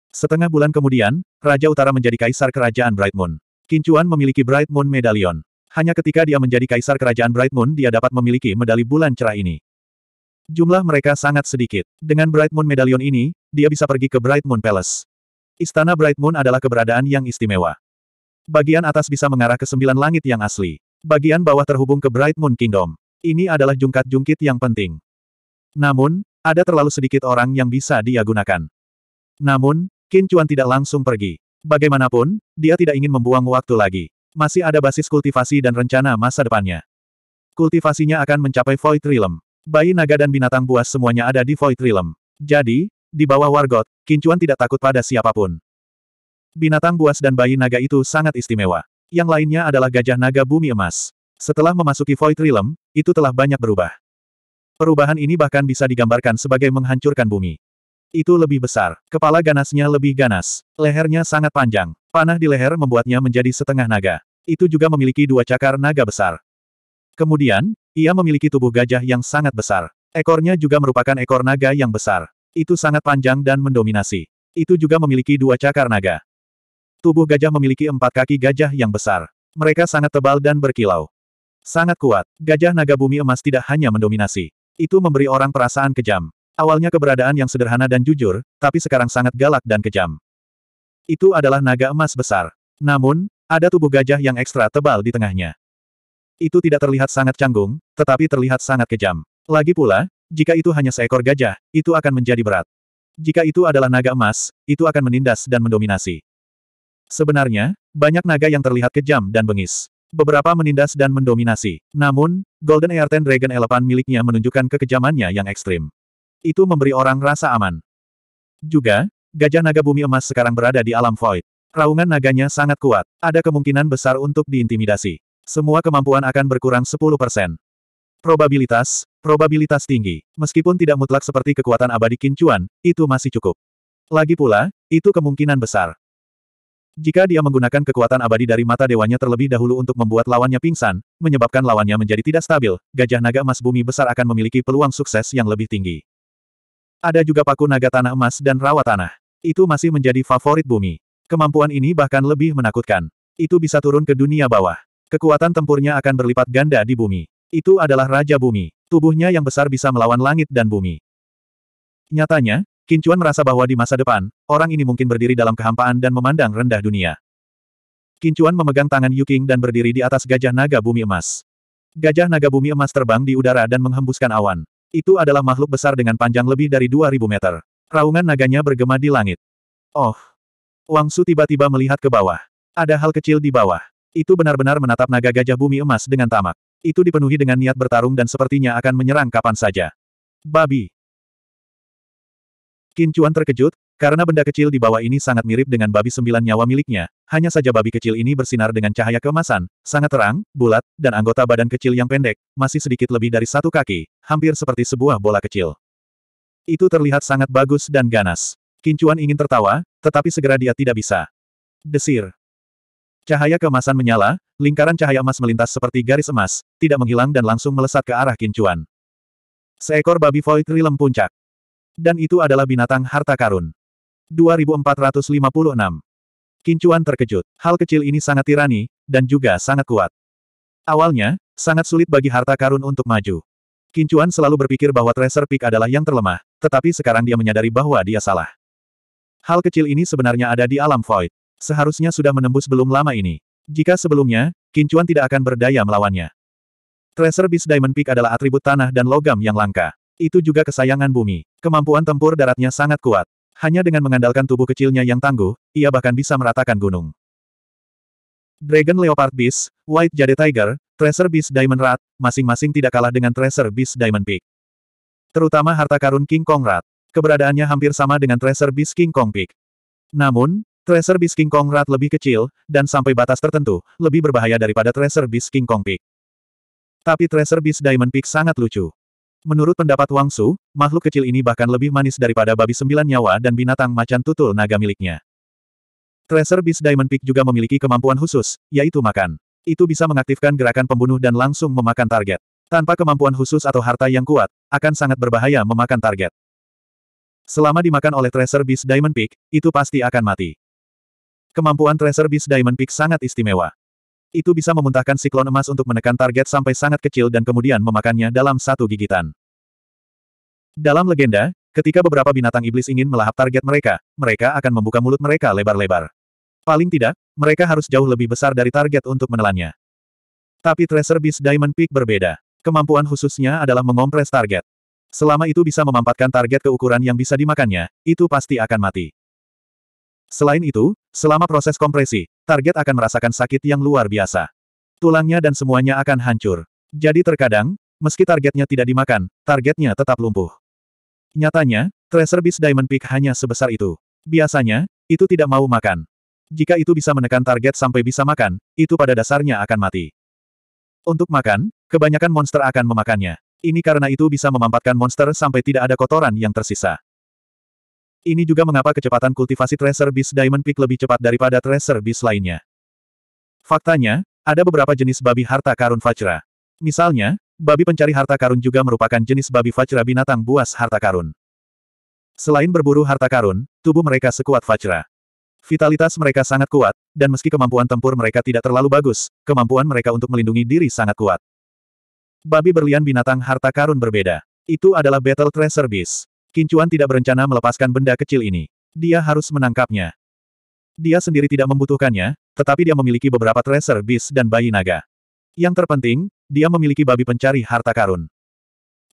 Setengah bulan kemudian, Raja Utara menjadi kaisar kerajaan Bright Moon. Qin Chuan memiliki Bright Moon Medallion. Hanya ketika dia menjadi kaisar kerajaan Bright Moon dia dapat memiliki medali bulan cerah ini. Jumlah mereka sangat sedikit. Dengan Bright Moon Medallion ini, dia bisa pergi ke Bright Moon Palace. Istana Bright Moon adalah keberadaan yang istimewa. Bagian atas bisa mengarah ke sembilan langit yang asli. Bagian bawah terhubung ke Bright Moon Kingdom. Ini adalah jungkat-jungkit yang penting. Namun, ada terlalu sedikit orang yang bisa dia gunakan. Namun, Qin Chuan tidak langsung pergi. Bagaimanapun, dia tidak ingin membuang waktu lagi. Masih ada basis kultivasi dan rencana masa depannya. Kultivasinya akan mencapai Void Realm. Bayi naga dan binatang buas semuanya ada di Void Realm. Jadi, di bawah Wargot, Kincuan tidak takut pada siapapun. Binatang buas dan bayi naga itu sangat istimewa. Yang lainnya adalah gajah naga bumi emas. Setelah memasuki Void Realm, itu telah banyak berubah. Perubahan ini bahkan bisa digambarkan sebagai menghancurkan bumi. Itu lebih besar, kepala ganasnya lebih ganas, lehernya sangat panjang, panah di leher membuatnya menjadi setengah naga. Itu juga memiliki dua cakar naga besar. Kemudian, ia memiliki tubuh gajah yang sangat besar. Ekornya juga merupakan ekor naga yang besar. Itu sangat panjang dan mendominasi. Itu juga memiliki dua cakar naga. Tubuh gajah memiliki empat kaki gajah yang besar. Mereka sangat tebal dan berkilau. Sangat kuat. Gajah naga bumi emas tidak hanya mendominasi. Itu memberi orang perasaan kejam. Awalnya keberadaan yang sederhana dan jujur, tapi sekarang sangat galak dan kejam. Itu adalah naga emas besar. Namun, ada tubuh gajah yang ekstra tebal di tengahnya. Itu tidak terlihat sangat canggung, tetapi terlihat sangat kejam. Lagi pula, jika itu hanya seekor gajah, itu akan menjadi berat. Jika itu adalah naga emas, itu akan menindas dan mendominasi. Sebenarnya, banyak naga yang terlihat kejam dan bengis. Beberapa menindas dan mendominasi. Namun, Golden Air Ten Dragon Elephant miliknya menunjukkan kekejamannya yang ekstrim. Itu memberi orang rasa aman. Juga, gajah naga bumi emas sekarang berada di alam void. Raungan naganya sangat kuat. Ada kemungkinan besar untuk diintimidasi. Semua kemampuan akan berkurang 10%. Probabilitas, probabilitas tinggi. Meskipun tidak mutlak seperti kekuatan abadi kincuan, itu masih cukup. Lagi pula, itu kemungkinan besar. Jika dia menggunakan kekuatan abadi dari mata dewanya terlebih dahulu untuk membuat lawannya pingsan, menyebabkan lawannya menjadi tidak stabil, gajah naga emas bumi besar akan memiliki peluang sukses yang lebih tinggi. Ada juga paku naga tanah emas dan rawa tanah. Itu masih menjadi favorit bumi. Kemampuan ini bahkan lebih menakutkan. Itu bisa turun ke dunia bawah. Kekuatan tempurnya akan berlipat ganda di bumi. Itu adalah Raja Bumi. Tubuhnya yang besar bisa melawan langit dan bumi. Nyatanya, Kincuan merasa bahwa di masa depan, orang ini mungkin berdiri dalam kehampaan dan memandang rendah dunia. Kincuan memegang tangan Yuking dan berdiri di atas gajah naga bumi emas. Gajah naga bumi emas terbang di udara dan menghembuskan awan. Itu adalah makhluk besar dengan panjang lebih dari 2000 meter. Raungan naganya bergema di langit. Oh! Wang Su tiba-tiba melihat ke bawah. Ada hal kecil di bawah. Itu benar-benar menatap naga gajah bumi emas dengan tamak. Itu dipenuhi dengan niat bertarung dan sepertinya akan menyerang kapan saja. Babi. Qin terkejut, karena benda kecil di bawah ini sangat mirip dengan babi sembilan nyawa miliknya, hanya saja babi kecil ini bersinar dengan cahaya kemasan, sangat terang, bulat, dan anggota badan kecil yang pendek, masih sedikit lebih dari satu kaki, hampir seperti sebuah bola kecil. Itu terlihat sangat bagus dan ganas. Kincuan ingin tertawa, tetapi segera dia tidak bisa. Desir. Cahaya kemasan menyala, Lingkaran cahaya emas melintas seperti garis emas, tidak menghilang dan langsung melesat ke arah kincuan. Seekor babi void rilem puncak. Dan itu adalah binatang harta karun. 2456. Kincuan terkejut. Hal kecil ini sangat tirani, dan juga sangat kuat. Awalnya, sangat sulit bagi harta karun untuk maju. Kincuan selalu berpikir bahwa Tracer Peak adalah yang terlemah, tetapi sekarang dia menyadari bahwa dia salah. Hal kecil ini sebenarnya ada di alam void. Seharusnya sudah menembus belum lama ini. Jika sebelumnya, Kincuan tidak akan berdaya melawannya. Tracer Beast Diamond Peak adalah atribut tanah dan logam yang langka. Itu juga kesayangan bumi. Kemampuan tempur daratnya sangat kuat. Hanya dengan mengandalkan tubuh kecilnya yang tangguh, ia bahkan bisa meratakan gunung. Dragon Leopard Beast, White Jade Tiger, Tracer Beast Diamond Rat, masing-masing tidak kalah dengan Tracer Beast Diamond Peak. Terutama harta karun King Kong Rat. Keberadaannya hampir sama dengan Tracer Beast King Kong Peak. Namun, Tracer Beast King Kong Rat lebih kecil, dan sampai batas tertentu, lebih berbahaya daripada Tracer Beast King Kong Peak. Tapi Tracer Beast Diamond Peak sangat lucu. Menurut pendapat Wang Su, makhluk kecil ini bahkan lebih manis daripada babi sembilan nyawa dan binatang macan tutul naga miliknya. Tracer Beast Diamond Peak juga memiliki kemampuan khusus, yaitu makan. Itu bisa mengaktifkan gerakan pembunuh dan langsung memakan target. Tanpa kemampuan khusus atau harta yang kuat, akan sangat berbahaya memakan target. Selama dimakan oleh Tracer Beast Diamond Peak, itu pasti akan mati. Kemampuan Tracer Beast Diamond Peak sangat istimewa. Itu bisa memuntahkan siklon emas untuk menekan target sampai sangat kecil dan kemudian memakannya dalam satu gigitan. Dalam legenda, ketika beberapa binatang iblis ingin melahap target mereka, mereka akan membuka mulut mereka lebar-lebar. Paling tidak, mereka harus jauh lebih besar dari target untuk menelannya. Tapi Tracer Beast Diamond Peak berbeda. Kemampuan khususnya adalah mengompres target. Selama itu bisa memampatkan target ke ukuran yang bisa dimakannya, itu pasti akan mati. Selain itu, selama proses kompresi, target akan merasakan sakit yang luar biasa. Tulangnya dan semuanya akan hancur. Jadi terkadang, meski targetnya tidak dimakan, targetnya tetap lumpuh. Nyatanya, Tracer Beast Diamond Peak hanya sebesar itu. Biasanya, itu tidak mau makan. Jika itu bisa menekan target sampai bisa makan, itu pada dasarnya akan mati. Untuk makan, kebanyakan monster akan memakannya. Ini karena itu bisa memampatkan monster sampai tidak ada kotoran yang tersisa. Ini juga mengapa kecepatan kultivasi Tracer Beast Diamond Peak lebih cepat daripada Tracer Beast lainnya. Faktanya, ada beberapa jenis babi harta karun Vajra. Misalnya, babi pencari harta karun juga merupakan jenis babi Vajra binatang buas harta karun. Selain berburu harta karun, tubuh mereka sekuat Vajra. Vitalitas mereka sangat kuat, dan meski kemampuan tempur mereka tidak terlalu bagus, kemampuan mereka untuk melindungi diri sangat kuat. Babi berlian binatang harta karun berbeda. Itu adalah Battle Tracer Beast. Kincuan tidak berencana melepaskan benda kecil ini. Dia harus menangkapnya. Dia sendiri tidak membutuhkannya, tetapi dia memiliki beberapa tracer bis dan bayi naga. Yang terpenting, dia memiliki babi pencari harta karun.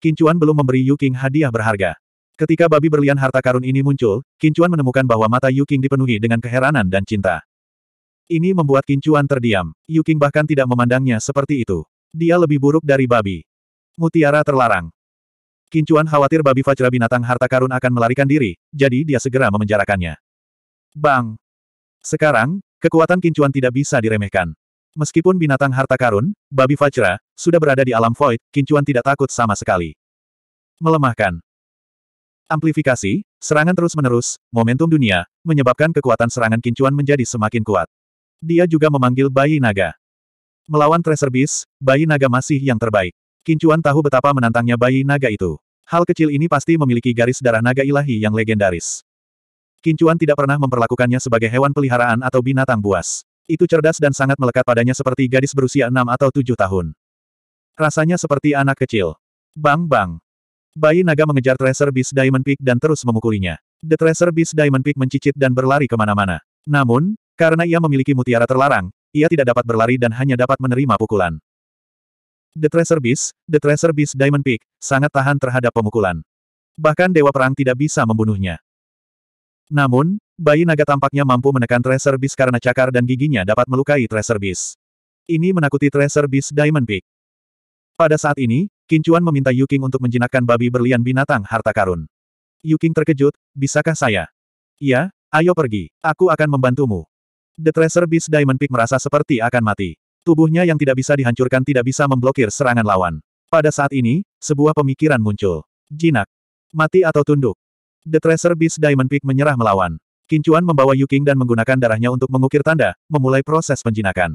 Kincuan belum memberi Yuking hadiah berharga. Ketika babi berlian harta karun ini muncul, Kincuan menemukan bahwa mata Yuking dipenuhi dengan keheranan dan cinta. Ini membuat Kincuan terdiam. Yuking bahkan tidak memandangnya seperti itu. Dia lebih buruk dari babi. Mutiara terlarang. Kincuan khawatir babi fajra binatang harta karun akan melarikan diri, jadi dia segera memenjarakannya. Bang! Sekarang, kekuatan kincuan tidak bisa diremehkan. Meskipun binatang harta karun, babi fajra, sudah berada di alam void, kincuan tidak takut sama sekali. Melemahkan. Amplifikasi, serangan terus-menerus, momentum dunia, menyebabkan kekuatan serangan kincuan menjadi semakin kuat. Dia juga memanggil bayi naga. Melawan Tracer Beast, bayi naga masih yang terbaik. Kincuan tahu betapa menantangnya bayi naga itu. Hal kecil ini pasti memiliki garis darah naga ilahi yang legendaris. Kincuan tidak pernah memperlakukannya sebagai hewan peliharaan atau binatang buas. Itu cerdas dan sangat melekat padanya seperti gadis berusia enam atau tujuh tahun. Rasanya seperti anak kecil. Bang bang. Bayi naga mengejar Tracer Beast Diamond Peak dan terus memukulinya. The Tracer Beast Diamond Peak mencicit dan berlari kemana-mana. Namun, karena ia memiliki mutiara terlarang, ia tidak dapat berlari dan hanya dapat menerima pukulan. The Treasure Beast, The Treasure Beast Diamond Peak, sangat tahan terhadap pemukulan. Bahkan Dewa Perang tidak bisa membunuhnya. Namun, bayi naga tampaknya mampu menekan Treasure Beast karena cakar dan giginya dapat melukai Treasure Beast. Ini menakuti Treasure Beast Diamond Peak. Pada saat ini, Kincuan meminta Yuking untuk menjinakkan babi berlian binatang harta karun. Yuking terkejut, bisakah saya? Ya, ayo pergi, aku akan membantumu. The Treasure Beast Diamond Peak merasa seperti akan mati. Tubuhnya yang tidak bisa dihancurkan tidak bisa memblokir serangan lawan. Pada saat ini, sebuah pemikiran muncul. Jinak. Mati atau tunduk. The Tracer Beast Diamond Peak menyerah melawan. Kincuan membawa Yuking dan menggunakan darahnya untuk mengukir tanda, memulai proses penjinakan.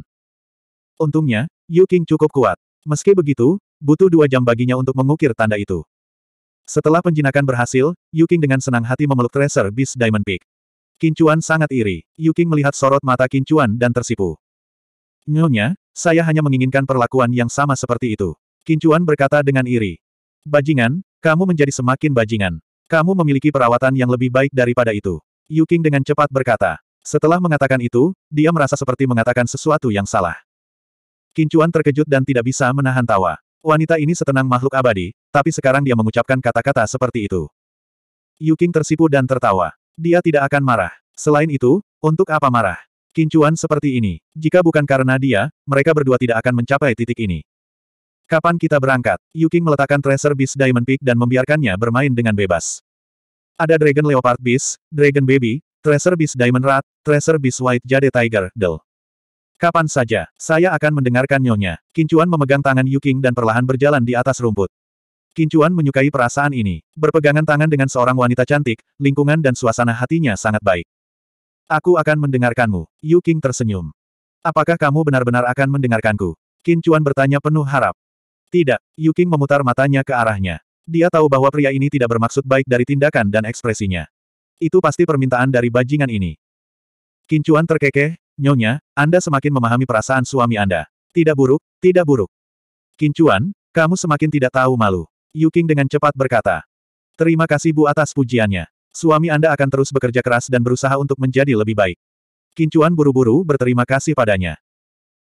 Untungnya, Yuking cukup kuat. Meski begitu, butuh dua jam baginya untuk mengukir tanda itu. Setelah penjinakan berhasil, Yuking dengan senang hati memeluk Tracer Beast Diamond Peak. Kincuan sangat iri. Yuking melihat sorot mata Kincuan dan tersipu. Nyonya, saya hanya menginginkan perlakuan yang sama seperti itu. Kincuan berkata dengan iri. Bajingan, kamu menjadi semakin bajingan. Kamu memiliki perawatan yang lebih baik daripada itu. Yuking dengan cepat berkata. Setelah mengatakan itu, dia merasa seperti mengatakan sesuatu yang salah. Kincuan terkejut dan tidak bisa menahan tawa. Wanita ini setenang makhluk abadi, tapi sekarang dia mengucapkan kata-kata seperti itu. Yuking tersipu dan tertawa. Dia tidak akan marah. Selain itu, untuk apa marah? Kincuan seperti ini. Jika bukan karena dia, mereka berdua tidak akan mencapai titik ini. Kapan kita berangkat? Yuking meletakkan Tracer Beast Diamond Peak dan membiarkannya bermain dengan bebas. Ada Dragon Leopard Beast, Dragon Baby, Tracer Beast Diamond Rat, Tracer Beast White Jade Tiger, Del. Kapan saja, saya akan mendengarkan nyonya. Kincuan memegang tangan Yuking dan perlahan berjalan di atas rumput. Kincuan menyukai perasaan ini. Berpegangan tangan dengan seorang wanita cantik, lingkungan dan suasana hatinya sangat baik. Aku akan mendengarkanmu. Yu Qing tersenyum. Apakah kamu benar-benar akan mendengarkanku? Qin Chuan bertanya penuh harap. Tidak, Yu Qing memutar matanya ke arahnya. Dia tahu bahwa pria ini tidak bermaksud baik dari tindakan dan ekspresinya. Itu pasti permintaan dari bajingan ini. Qin Chuan terkekeh, Nyonya, Anda semakin memahami perasaan suami Anda. Tidak buruk, tidak buruk. Qin Chuan, kamu semakin tidak tahu malu. Yu Qing dengan cepat berkata. Terima kasih Bu atas pujiannya. Suami Anda akan terus bekerja keras dan berusaha untuk menjadi lebih baik. Kincuan buru-buru berterima kasih padanya.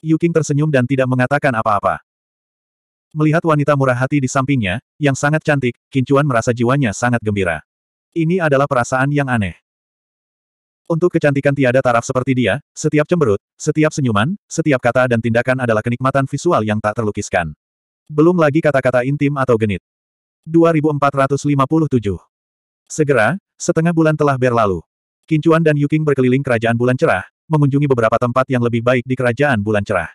Yuking tersenyum dan tidak mengatakan apa-apa. Melihat wanita murah hati di sampingnya, yang sangat cantik, Kincuan merasa jiwanya sangat gembira. Ini adalah perasaan yang aneh. Untuk kecantikan tiada taraf seperti dia, setiap cemberut, setiap senyuman, setiap kata dan tindakan adalah kenikmatan visual yang tak terlukiskan. Belum lagi kata-kata intim atau genit. 2457 Segera, Setengah bulan telah berlalu. Kincuan dan Yuking berkeliling kerajaan bulan cerah, mengunjungi beberapa tempat yang lebih baik di kerajaan bulan cerah.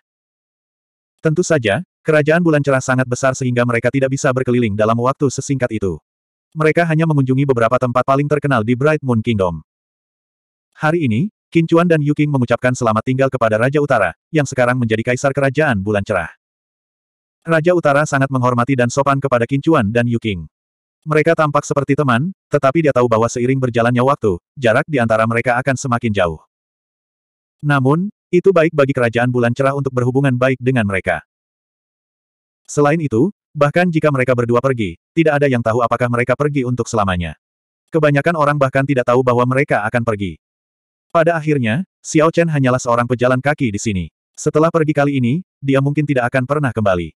Tentu saja, kerajaan bulan cerah sangat besar sehingga mereka tidak bisa berkeliling dalam waktu sesingkat itu. Mereka hanya mengunjungi beberapa tempat paling terkenal di Bright Moon Kingdom. Hari ini, Kincuan dan Yuking mengucapkan selamat tinggal kepada Raja Utara, yang sekarang menjadi kaisar kerajaan bulan cerah. Raja Utara sangat menghormati dan sopan kepada Kincuan dan Yuking. Mereka tampak seperti teman, tetapi dia tahu bahwa seiring berjalannya waktu, jarak di antara mereka akan semakin jauh. Namun, itu baik bagi kerajaan bulan cerah untuk berhubungan baik dengan mereka. Selain itu, bahkan jika mereka berdua pergi, tidak ada yang tahu apakah mereka pergi untuk selamanya. Kebanyakan orang bahkan tidak tahu bahwa mereka akan pergi. Pada akhirnya, Xiao Chen hanyalah seorang pejalan kaki di sini. Setelah pergi kali ini, dia mungkin tidak akan pernah kembali.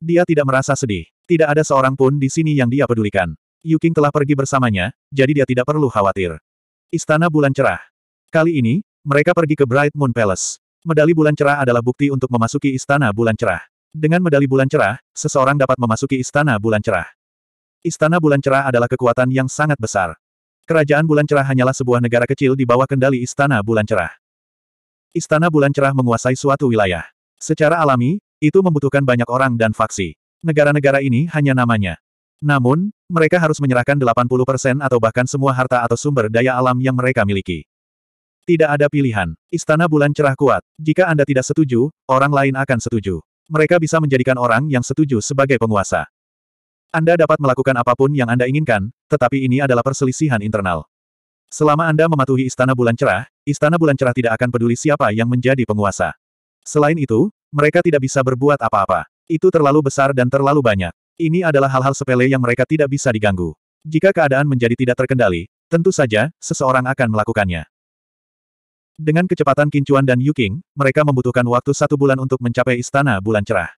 Dia tidak merasa sedih. Tidak ada seorang pun di sini yang dia pedulikan. Yuking telah pergi bersamanya, jadi dia tidak perlu khawatir. Istana Bulan Cerah. Kali ini, mereka pergi ke Bright Moon Palace. Medali Bulan Cerah adalah bukti untuk memasuki Istana Bulan Cerah. Dengan medali Bulan Cerah, seseorang dapat memasuki Istana Bulan Cerah. Istana Bulan Cerah adalah kekuatan yang sangat besar. Kerajaan Bulan Cerah hanyalah sebuah negara kecil di bawah kendali Istana Bulan Cerah. Istana Bulan Cerah menguasai suatu wilayah. Secara alami, itu membutuhkan banyak orang dan faksi. Negara-negara ini hanya namanya. Namun, mereka harus menyerahkan 80% atau bahkan semua harta atau sumber daya alam yang mereka miliki. Tidak ada pilihan. Istana bulan cerah kuat. Jika Anda tidak setuju, orang lain akan setuju. Mereka bisa menjadikan orang yang setuju sebagai penguasa. Anda dapat melakukan apapun yang Anda inginkan, tetapi ini adalah perselisihan internal. Selama Anda mematuhi Istana Bulan Cerah, Istana Bulan Cerah tidak akan peduli siapa yang menjadi penguasa. Selain itu, mereka tidak bisa berbuat apa-apa. Itu terlalu besar dan terlalu banyak. Ini adalah hal-hal sepele yang mereka tidak bisa diganggu. Jika keadaan menjadi tidak terkendali, tentu saja, seseorang akan melakukannya. Dengan kecepatan Kincuan dan Yuking, mereka membutuhkan waktu satu bulan untuk mencapai Istana Bulan Cerah.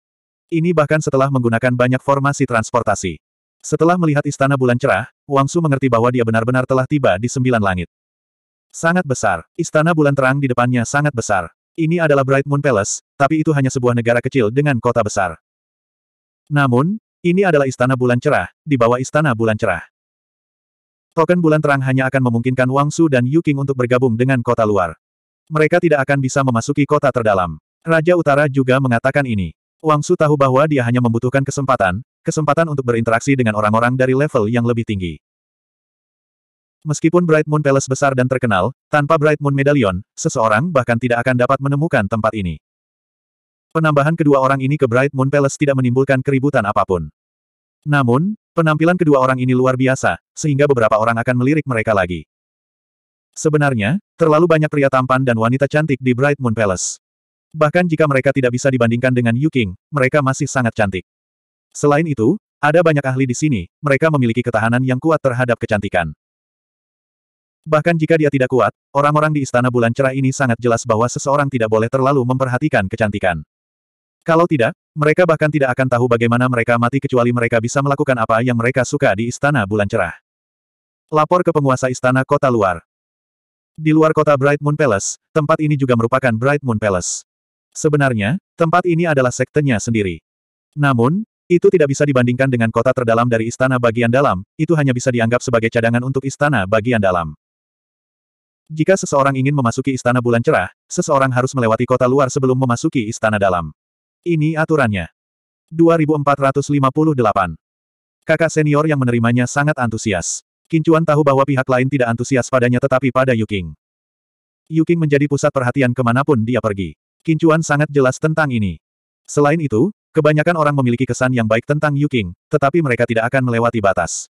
Ini bahkan setelah menggunakan banyak formasi transportasi. Setelah melihat Istana Bulan Cerah, Wang Su mengerti bahwa dia benar-benar telah tiba di sembilan langit. Sangat besar. Istana Bulan Terang di depannya sangat besar. Ini adalah Bright Moon Palace, tapi itu hanya sebuah negara kecil dengan kota besar. Namun, ini adalah Istana Bulan Cerah, di bawah Istana Bulan Cerah. Token bulan terang hanya akan memungkinkan Wang Su dan Yu Qing untuk bergabung dengan kota luar. Mereka tidak akan bisa memasuki kota terdalam. Raja Utara juga mengatakan ini. Wang Su tahu bahwa dia hanya membutuhkan kesempatan, kesempatan untuk berinteraksi dengan orang-orang dari level yang lebih tinggi. Meskipun Bright Moon Palace besar dan terkenal, tanpa Bright Moon Medallion, seseorang bahkan tidak akan dapat menemukan tempat ini. Penambahan kedua orang ini ke Bright Moon Palace tidak menimbulkan keributan apapun. Namun, penampilan kedua orang ini luar biasa, sehingga beberapa orang akan melirik mereka lagi. Sebenarnya, terlalu banyak pria tampan dan wanita cantik di Bright Moon Palace. Bahkan jika mereka tidak bisa dibandingkan dengan Yu King, mereka masih sangat cantik. Selain itu, ada banyak ahli di sini, mereka memiliki ketahanan yang kuat terhadap kecantikan. Bahkan jika dia tidak kuat, orang-orang di Istana Bulan Cerah ini sangat jelas bahwa seseorang tidak boleh terlalu memperhatikan kecantikan. Kalau tidak, mereka bahkan tidak akan tahu bagaimana mereka mati kecuali mereka bisa melakukan apa yang mereka suka di Istana Bulan Cerah. Lapor ke penguasa Istana Kota Luar. Di luar kota Bright Moon Palace, tempat ini juga merupakan Bright Moon Palace. Sebenarnya, tempat ini adalah sektenya sendiri. Namun, itu tidak bisa dibandingkan dengan kota terdalam dari istana bagian dalam, itu hanya bisa dianggap sebagai cadangan untuk istana bagian dalam. Jika seseorang ingin memasuki istana bulan cerah, seseorang harus melewati kota luar sebelum memasuki istana dalam. Ini aturannya. 2458. Kakak senior yang menerimanya sangat antusias. Kincuan tahu bahwa pihak lain tidak antusias padanya tetapi pada Yuking. Yuking menjadi pusat perhatian kemanapun dia pergi. Kincuan sangat jelas tentang ini. Selain itu, kebanyakan orang memiliki kesan yang baik tentang Yuking, tetapi mereka tidak akan melewati batas.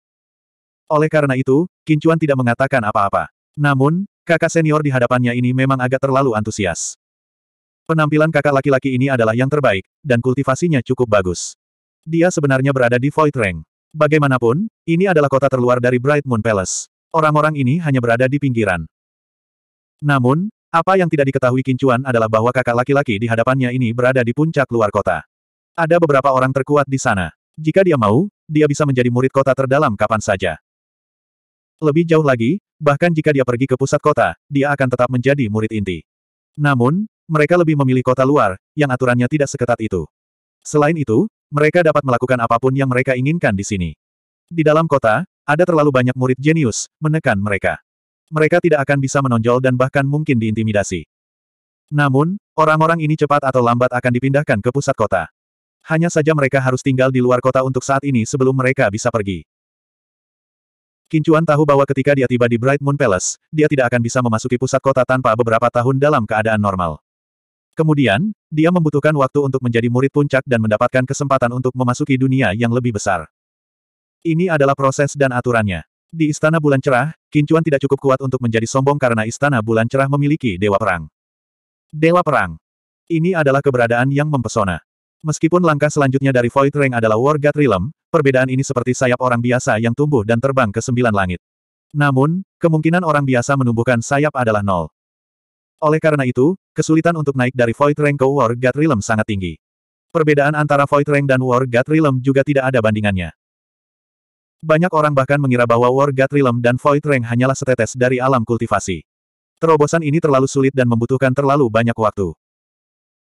Oleh karena itu, Kincuan tidak mengatakan apa-apa. Namun, kakak senior di hadapannya ini memang agak terlalu antusias. Penampilan kakak laki-laki ini adalah yang terbaik, dan kultivasinya cukup bagus. Dia sebenarnya berada di Void Rank. Bagaimanapun, ini adalah kota terluar dari Bright Moon Palace. Orang-orang ini hanya berada di pinggiran. Namun, apa yang tidak diketahui Kincuan adalah bahwa kakak laki-laki di hadapannya ini berada di puncak luar kota. Ada beberapa orang terkuat di sana. Jika dia mau, dia bisa menjadi murid kota terdalam kapan saja. Lebih jauh lagi, bahkan jika dia pergi ke pusat kota, dia akan tetap menjadi murid inti. Namun, mereka lebih memilih kota luar, yang aturannya tidak seketat itu. Selain itu, mereka dapat melakukan apapun yang mereka inginkan di sini. Di dalam kota, ada terlalu banyak murid jenius, menekan mereka. Mereka tidak akan bisa menonjol dan bahkan mungkin diintimidasi. Namun, orang-orang ini cepat atau lambat akan dipindahkan ke pusat kota. Hanya saja mereka harus tinggal di luar kota untuk saat ini sebelum mereka bisa pergi. Kincuan tahu bahwa ketika dia tiba di Bright Moon Palace, dia tidak akan bisa memasuki pusat kota tanpa beberapa tahun dalam keadaan normal. Kemudian, dia membutuhkan waktu untuk menjadi murid puncak dan mendapatkan kesempatan untuk memasuki dunia yang lebih besar. Ini adalah proses dan aturannya. Di Istana Bulan Cerah, Kincuan tidak cukup kuat untuk menjadi sombong karena Istana Bulan Cerah memiliki Dewa Perang. Dewa Perang. Ini adalah keberadaan yang mempesona. Meskipun langkah selanjutnya dari Void Ring adalah War God Realm, perbedaan ini seperti sayap orang biasa yang tumbuh dan terbang ke sembilan langit. Namun, kemungkinan orang biasa menumbuhkan sayap adalah nol. Oleh karena itu, Kesulitan untuk naik dari Void Rank ke War God Realm sangat tinggi. Perbedaan antara Void Rank dan War God Realm juga tidak ada bandingannya. Banyak orang bahkan mengira bahwa War God Realm dan Void Rank hanyalah setetes dari alam kultivasi. Terobosan ini terlalu sulit dan membutuhkan terlalu banyak waktu.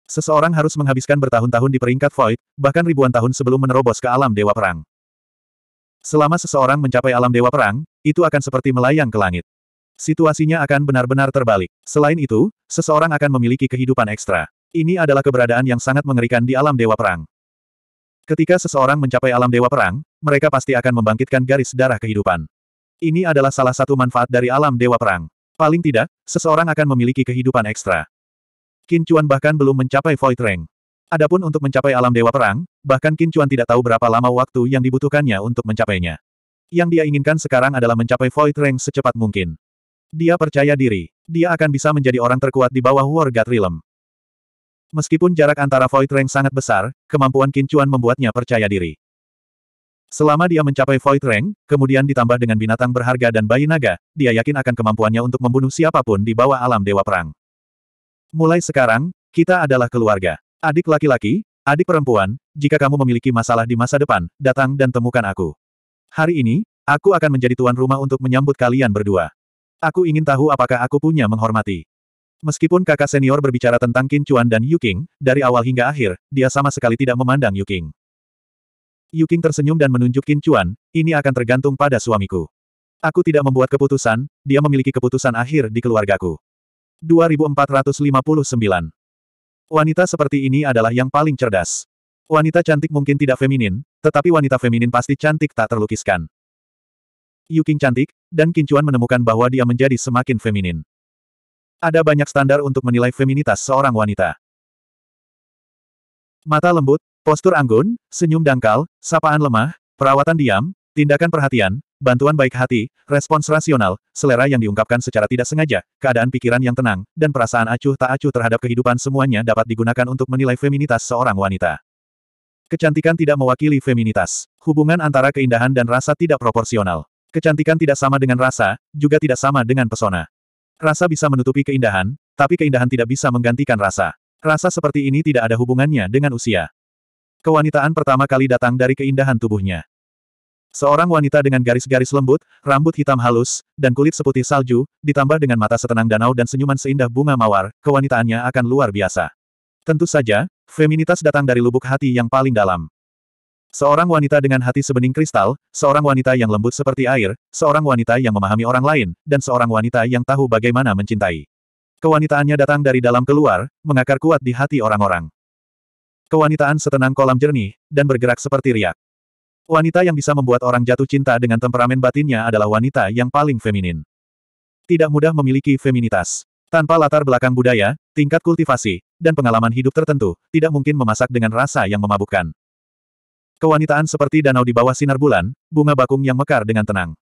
Seseorang harus menghabiskan bertahun-tahun di peringkat Void, bahkan ribuan tahun sebelum menerobos ke alam Dewa Perang. Selama seseorang mencapai alam Dewa Perang, itu akan seperti melayang ke langit situasinya akan benar-benar terbalik. Selain itu, seseorang akan memiliki kehidupan ekstra. Ini adalah keberadaan yang sangat mengerikan di alam Dewa Perang. Ketika seseorang mencapai alam Dewa Perang, mereka pasti akan membangkitkan garis darah kehidupan. Ini adalah salah satu manfaat dari alam Dewa Perang. Paling tidak, seseorang akan memiliki kehidupan ekstra. Qin Chuan bahkan belum mencapai Void Rank. Adapun untuk mencapai alam Dewa Perang, bahkan Qin Chuan tidak tahu berapa lama waktu yang dibutuhkannya untuk mencapainya. Yang dia inginkan sekarang adalah mencapai Void Rank secepat mungkin. Dia percaya diri. Dia akan bisa menjadi orang terkuat di bawah War God Realm. Meskipun jarak antara Void Rank sangat besar, kemampuan Kincuan membuatnya percaya diri. Selama dia mencapai Void Rank, kemudian ditambah dengan binatang berharga dan bayi naga, dia yakin akan kemampuannya untuk membunuh siapapun di bawah alam Dewa Perang. Mulai sekarang, kita adalah keluarga. Adik laki-laki, adik perempuan, jika kamu memiliki masalah di masa depan, datang dan temukan aku. Hari ini, aku akan menjadi tuan rumah untuk menyambut kalian berdua. Aku ingin tahu apakah aku punya menghormati. Meskipun kakak senior berbicara tentang Qin Chuan dan Yu Qing, dari awal hingga akhir, dia sama sekali tidak memandang Yu Qing. Yu Qing tersenyum dan menunjuk Qin Chuan, ini akan tergantung pada suamiku. Aku tidak membuat keputusan, dia memiliki keputusan akhir di keluargaku. 2459 Wanita seperti ini adalah yang paling cerdas. Wanita cantik mungkin tidak feminin, tetapi wanita feminin pasti cantik tak terlukiskan. Yuking cantik, dan Kincuan menemukan bahwa dia menjadi semakin feminin. Ada banyak standar untuk menilai feminitas seorang wanita. Mata lembut, postur anggun, senyum dangkal, sapaan lemah, perawatan diam, tindakan perhatian, bantuan baik hati, respons rasional, selera yang diungkapkan secara tidak sengaja, keadaan pikiran yang tenang, dan perasaan acuh tak acuh terhadap kehidupan semuanya dapat digunakan untuk menilai feminitas seorang wanita. Kecantikan tidak mewakili feminitas. Hubungan antara keindahan dan rasa tidak proporsional. Kecantikan tidak sama dengan rasa, juga tidak sama dengan pesona. Rasa bisa menutupi keindahan, tapi keindahan tidak bisa menggantikan rasa. Rasa seperti ini tidak ada hubungannya dengan usia. Kewanitaan pertama kali datang dari keindahan tubuhnya. Seorang wanita dengan garis-garis lembut, rambut hitam halus, dan kulit seputih salju, ditambah dengan mata setenang danau dan senyuman seindah bunga mawar, kewanitaannya akan luar biasa. Tentu saja, feminitas datang dari lubuk hati yang paling dalam. Seorang wanita dengan hati sebening kristal, seorang wanita yang lembut seperti air, seorang wanita yang memahami orang lain, dan seorang wanita yang tahu bagaimana mencintai. Kewanitaannya datang dari dalam keluar, mengakar kuat di hati orang-orang. Kewanitaan setenang kolam jernih, dan bergerak seperti riak. Wanita yang bisa membuat orang jatuh cinta dengan temperamen batinnya adalah wanita yang paling feminin. Tidak mudah memiliki feminitas. Tanpa latar belakang budaya, tingkat kultivasi, dan pengalaman hidup tertentu, tidak mungkin memasak dengan rasa yang memabukkan. Kewanitaan seperti danau di bawah sinar bulan, bunga bakung yang mekar dengan tenang.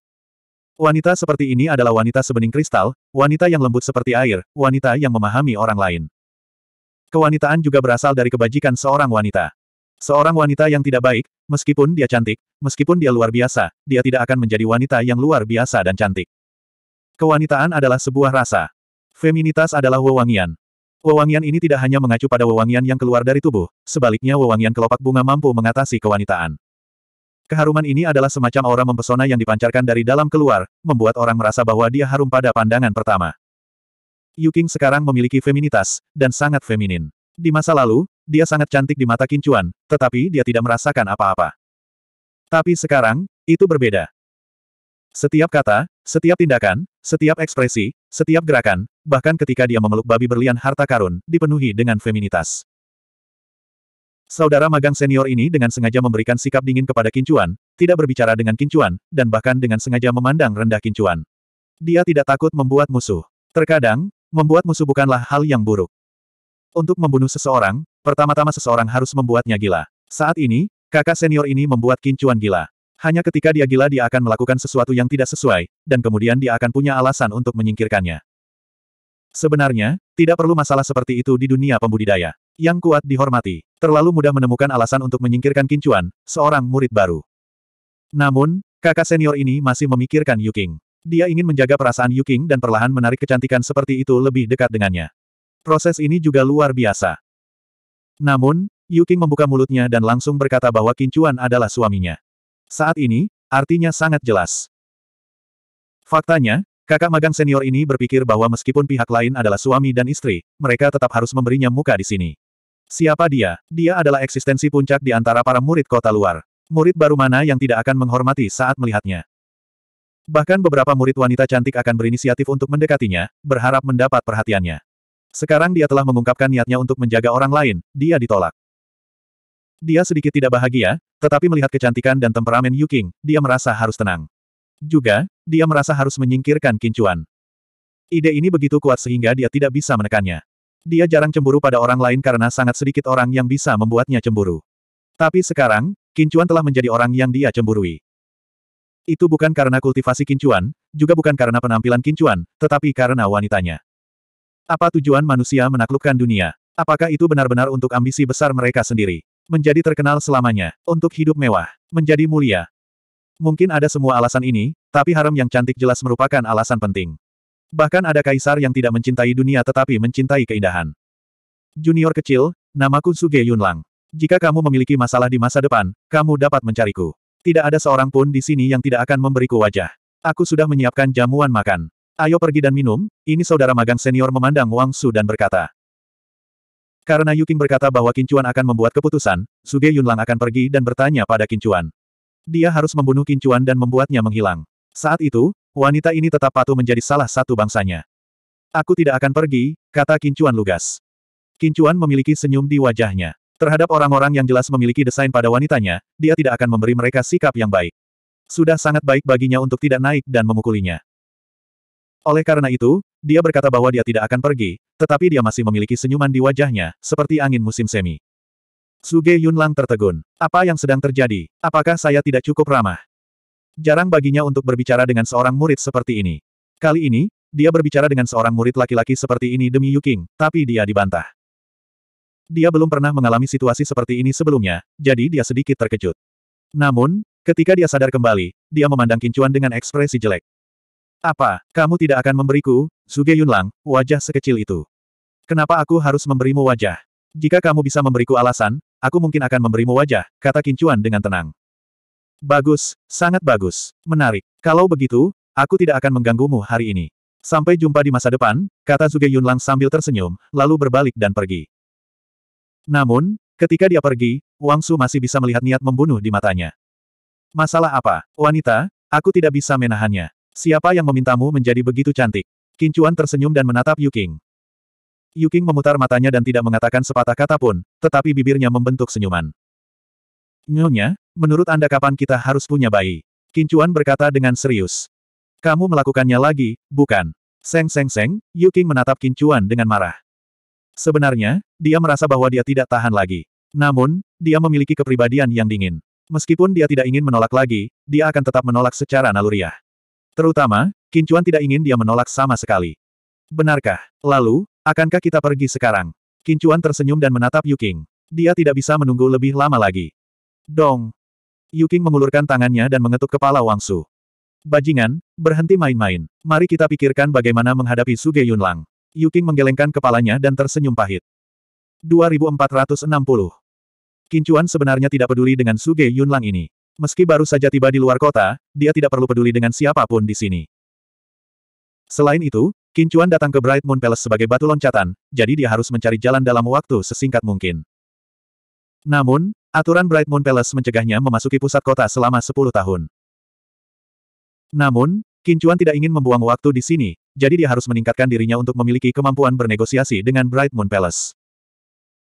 Wanita seperti ini adalah wanita sebening kristal, wanita yang lembut seperti air, wanita yang memahami orang lain. Kewanitaan juga berasal dari kebajikan seorang wanita. Seorang wanita yang tidak baik, meskipun dia cantik, meskipun dia luar biasa, dia tidak akan menjadi wanita yang luar biasa dan cantik. Kewanitaan adalah sebuah rasa. Feminitas adalah wewangian. Wewangian ini tidak hanya mengacu pada wewangian yang keluar dari tubuh, sebaliknya wewangian kelopak bunga mampu mengatasi kewanitaan. Keharuman ini adalah semacam aura mempesona yang dipancarkan dari dalam keluar, membuat orang merasa bahwa dia harum pada pandangan pertama. Yuking sekarang memiliki feminitas, dan sangat feminin. Di masa lalu, dia sangat cantik di mata Kincuan, tetapi dia tidak merasakan apa-apa. Tapi sekarang, itu berbeda. Setiap kata, setiap tindakan, setiap ekspresi, setiap gerakan, bahkan ketika dia memeluk babi berlian harta karun, dipenuhi dengan feminitas. Saudara magang senior ini dengan sengaja memberikan sikap dingin kepada Kincuan, tidak berbicara dengan Kincuan, dan bahkan dengan sengaja memandang rendah Kincuan. Dia tidak takut membuat musuh. Terkadang, membuat musuh bukanlah hal yang buruk. Untuk membunuh seseorang, pertama-tama seseorang harus membuatnya gila. Saat ini, kakak senior ini membuat Kincuan gila. Hanya ketika dia gila dia akan melakukan sesuatu yang tidak sesuai, dan kemudian dia akan punya alasan untuk menyingkirkannya. Sebenarnya, tidak perlu masalah seperti itu di dunia pembudidaya. Yang kuat dihormati, terlalu mudah menemukan alasan untuk menyingkirkan Kincuan, seorang murid baru. Namun, kakak senior ini masih memikirkan Yuking. Dia ingin menjaga perasaan Yuking dan perlahan menarik kecantikan seperti itu lebih dekat dengannya. Proses ini juga luar biasa. Namun, Yuking membuka mulutnya dan langsung berkata bahwa Kincuan adalah suaminya. Saat ini, artinya sangat jelas. Faktanya, kakak magang senior ini berpikir bahwa meskipun pihak lain adalah suami dan istri, mereka tetap harus memberinya muka di sini. Siapa dia? Dia adalah eksistensi puncak di antara para murid kota luar. Murid baru mana yang tidak akan menghormati saat melihatnya? Bahkan beberapa murid wanita cantik akan berinisiatif untuk mendekatinya, berharap mendapat perhatiannya. Sekarang dia telah mengungkapkan niatnya untuk menjaga orang lain, dia ditolak. Dia sedikit tidak bahagia, tetapi melihat kecantikan dan temperamen Yu Qing, dia merasa harus tenang. Juga, dia merasa harus menyingkirkan kincuan. Ide ini begitu kuat sehingga dia tidak bisa menekannya. Dia jarang cemburu pada orang lain karena sangat sedikit orang yang bisa membuatnya cemburu. Tapi sekarang, kincuan telah menjadi orang yang dia cemburui. Itu bukan karena kultivasi kincuan, juga bukan karena penampilan kincuan, tetapi karena wanitanya. Apa tujuan manusia menaklukkan dunia? Apakah itu benar-benar untuk ambisi besar mereka sendiri? Menjadi terkenal selamanya, untuk hidup mewah, menjadi mulia. Mungkin ada semua alasan ini, tapi harem yang cantik jelas merupakan alasan penting. Bahkan ada kaisar yang tidak mencintai dunia tetapi mencintai keindahan. Junior kecil, namaku Suge Yunlang. Jika kamu memiliki masalah di masa depan, kamu dapat mencariku. Tidak ada seorang pun di sini yang tidak akan memberiku wajah. Aku sudah menyiapkan jamuan makan. Ayo pergi dan minum, ini saudara magang senior memandang Wang Su dan berkata. Karena Yuking berkata bahwa Kincuan akan membuat keputusan, Suge Yunlang akan pergi dan bertanya pada Kincuan. Dia harus membunuh Kincuan dan membuatnya menghilang. Saat itu, wanita ini tetap patuh menjadi salah satu bangsanya. Aku tidak akan pergi, kata Kincuan lugas. Kincuan memiliki senyum di wajahnya. Terhadap orang-orang yang jelas memiliki desain pada wanitanya, dia tidak akan memberi mereka sikap yang baik. Sudah sangat baik baginya untuk tidak naik dan memukulinya. Oleh karena itu, dia berkata bahwa dia tidak akan pergi, tetapi dia masih memiliki senyuman di wajahnya, seperti angin musim semi. Suge Yunlang tertegun. Apa yang sedang terjadi? Apakah saya tidak cukup ramah? Jarang baginya untuk berbicara dengan seorang murid seperti ini. Kali ini, dia berbicara dengan seorang murid laki-laki seperti ini demi Yuking, tapi dia dibantah. Dia belum pernah mengalami situasi seperti ini sebelumnya, jadi dia sedikit terkejut. Namun, ketika dia sadar kembali, dia memandang Kincuan dengan ekspresi jelek. Apa, kamu tidak akan memberiku? Zuge Yunlang, wajah sekecil itu. Kenapa aku harus memberimu wajah? Jika kamu bisa memberiku alasan, aku mungkin akan memberimu wajah, kata Kincuan dengan tenang. Bagus, sangat bagus, menarik. Kalau begitu, aku tidak akan mengganggumu hari ini. Sampai jumpa di masa depan, kata Zuge Yunlang sambil tersenyum, lalu berbalik dan pergi. Namun, ketika dia pergi, Wang Su masih bisa melihat niat membunuh di matanya. Masalah apa, wanita? Aku tidak bisa menahannya. Siapa yang memintamu menjadi begitu cantik? Kincuan tersenyum dan menatap Yuking. Yuking memutar matanya dan tidak mengatakan sepatah kata pun, tetapi bibirnya membentuk senyuman. Nyonya, menurut Anda kapan kita harus punya bayi? Kincuan berkata dengan serius. Kamu melakukannya lagi, bukan? Seng seng seng, Yuking menatap Kincuan dengan marah. Sebenarnya, dia merasa bahwa dia tidak tahan lagi. Namun, dia memiliki kepribadian yang dingin. Meskipun dia tidak ingin menolak lagi, dia akan tetap menolak secara naluriah. Terutama, Kincuan tidak ingin dia menolak sama sekali. Benarkah? Lalu, akankah kita pergi sekarang? Kincuan tersenyum dan menatap Yuking. Dia tidak bisa menunggu lebih lama lagi. Dong! Yuking mengulurkan tangannya dan mengetuk kepala Wangsu. Bajingan, berhenti main-main. Mari kita pikirkan bagaimana menghadapi Suge Yunlang. Yuking menggelengkan kepalanya dan tersenyum pahit. 2460 Kincuan sebenarnya tidak peduli dengan Suge Yunlang ini. Meski baru saja tiba di luar kota, dia tidak perlu peduli dengan siapapun di sini. Selain itu, Kincuan datang ke Bright Moon Palace sebagai batu loncatan, jadi dia harus mencari jalan dalam waktu sesingkat mungkin. Namun, aturan Bright Moon Palace mencegahnya memasuki pusat kota selama 10 tahun. Namun, Kincuan tidak ingin membuang waktu di sini, jadi dia harus meningkatkan dirinya untuk memiliki kemampuan bernegosiasi dengan Bright Moon Palace.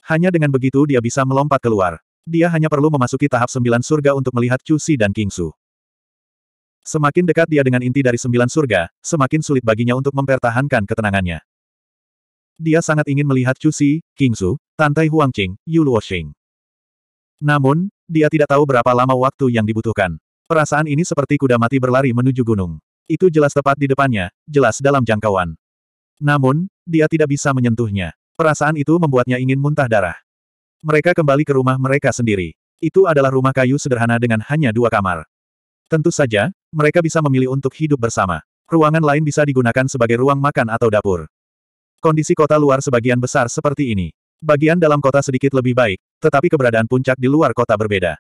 Hanya dengan begitu dia bisa melompat keluar. Dia hanya perlu memasuki tahap sembilan surga untuk melihat Chu Si dan King Su. Semakin dekat dia dengan inti dari sembilan surga, semakin sulit baginya untuk mempertahankan ketenangannya. Dia sangat ingin melihat Chu Si, King Su, Tantai Huangqing, Yu Luoxing. Namun, dia tidak tahu berapa lama waktu yang dibutuhkan. Perasaan ini seperti kuda mati berlari menuju gunung. Itu jelas tepat di depannya, jelas dalam jangkauan. Namun, dia tidak bisa menyentuhnya. Perasaan itu membuatnya ingin muntah darah. Mereka kembali ke rumah mereka sendiri. Itu adalah rumah kayu sederhana dengan hanya dua kamar. Tentu saja, mereka bisa memilih untuk hidup bersama. Ruangan lain bisa digunakan sebagai ruang makan atau dapur. Kondisi kota luar sebagian besar seperti ini. Bagian dalam kota sedikit lebih baik, tetapi keberadaan puncak di luar kota berbeda.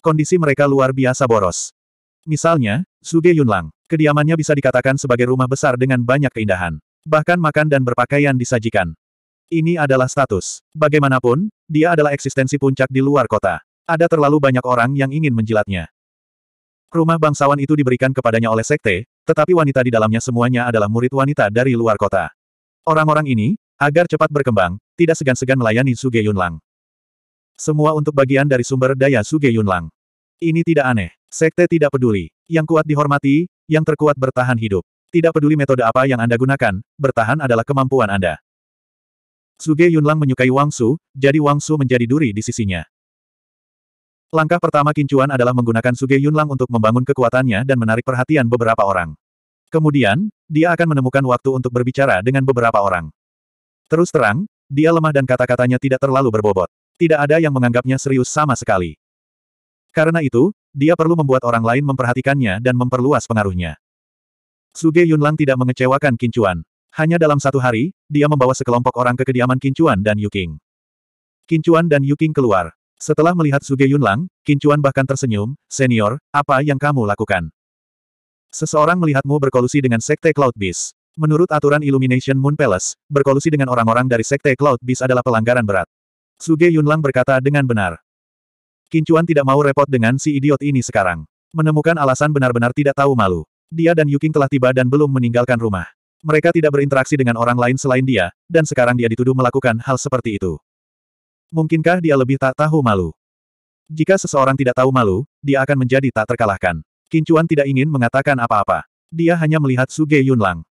Kondisi mereka luar biasa boros. Misalnya, Suge Yunlang. Kediamannya bisa dikatakan sebagai rumah besar dengan banyak keindahan. Bahkan makan dan berpakaian disajikan. Ini adalah status. Bagaimanapun, dia adalah eksistensi puncak di luar kota. Ada terlalu banyak orang yang ingin menjilatnya. Rumah bangsawan itu diberikan kepadanya oleh sekte, tetapi wanita di dalamnya semuanya adalah murid wanita dari luar kota. Orang-orang ini, agar cepat berkembang, tidak segan-segan melayani Suge Yunlang. Semua untuk bagian dari sumber daya Suge Yunlang. Ini tidak aneh. Sekte tidak peduli. Yang kuat dihormati, yang terkuat bertahan hidup. Tidak peduli metode apa yang Anda gunakan, bertahan adalah kemampuan Anda. Suge Yunlang menyukai Wang Su, jadi Wang Su menjadi duri di sisinya. Langkah pertama Kincuan adalah menggunakan Suge Yunlang untuk membangun kekuatannya dan menarik perhatian beberapa orang. Kemudian, dia akan menemukan waktu untuk berbicara dengan beberapa orang. Terus terang, dia lemah dan kata-katanya tidak terlalu berbobot. Tidak ada yang menganggapnya serius sama sekali. Karena itu, dia perlu membuat orang lain memperhatikannya dan memperluas pengaruhnya. Suge Yunlang tidak mengecewakan Kincuan. Hanya dalam satu hari, dia membawa sekelompok orang ke kediaman Kincuan dan Yuking. Kincuan dan Yuking keluar. Setelah melihat Suge Yunlang, Kincuan bahkan tersenyum, Senior, apa yang kamu lakukan? Seseorang melihatmu berkolusi dengan Sekte Cloud Beast. Menurut aturan Illumination Moon Palace, berkolusi dengan orang-orang dari Sekte Cloud Beast adalah pelanggaran berat. Suge Yunlang berkata dengan benar. Kincuan tidak mau repot dengan si idiot ini sekarang. Menemukan alasan benar-benar tidak tahu malu. Dia dan Yuking telah tiba dan belum meninggalkan rumah. Mereka tidak berinteraksi dengan orang lain selain dia, dan sekarang dia dituduh melakukan hal seperti itu. Mungkinkah dia lebih tak tahu malu? Jika seseorang tidak tahu malu, dia akan menjadi tak terkalahkan. Kincuan tidak ingin mengatakan apa-apa. Dia hanya melihat Suge Yunlang.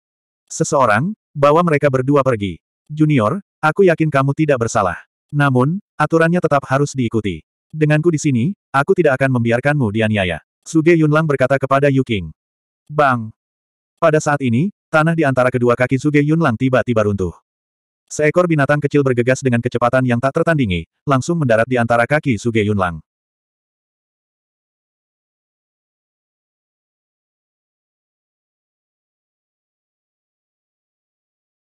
Seseorang, bawa mereka berdua pergi. Junior, aku yakin kamu tidak bersalah. Namun, aturannya tetap harus diikuti. Denganku di sini, aku tidak akan membiarkanmu dianiaya. Suge Yunlang berkata kepada Yu King, Bang! Pada saat ini, Tanah di antara kedua kaki Zuge Yunlang tiba-tiba runtuh. Seekor binatang kecil bergegas dengan kecepatan yang tak tertandingi, langsung mendarat di antara kaki Suge Yunlang.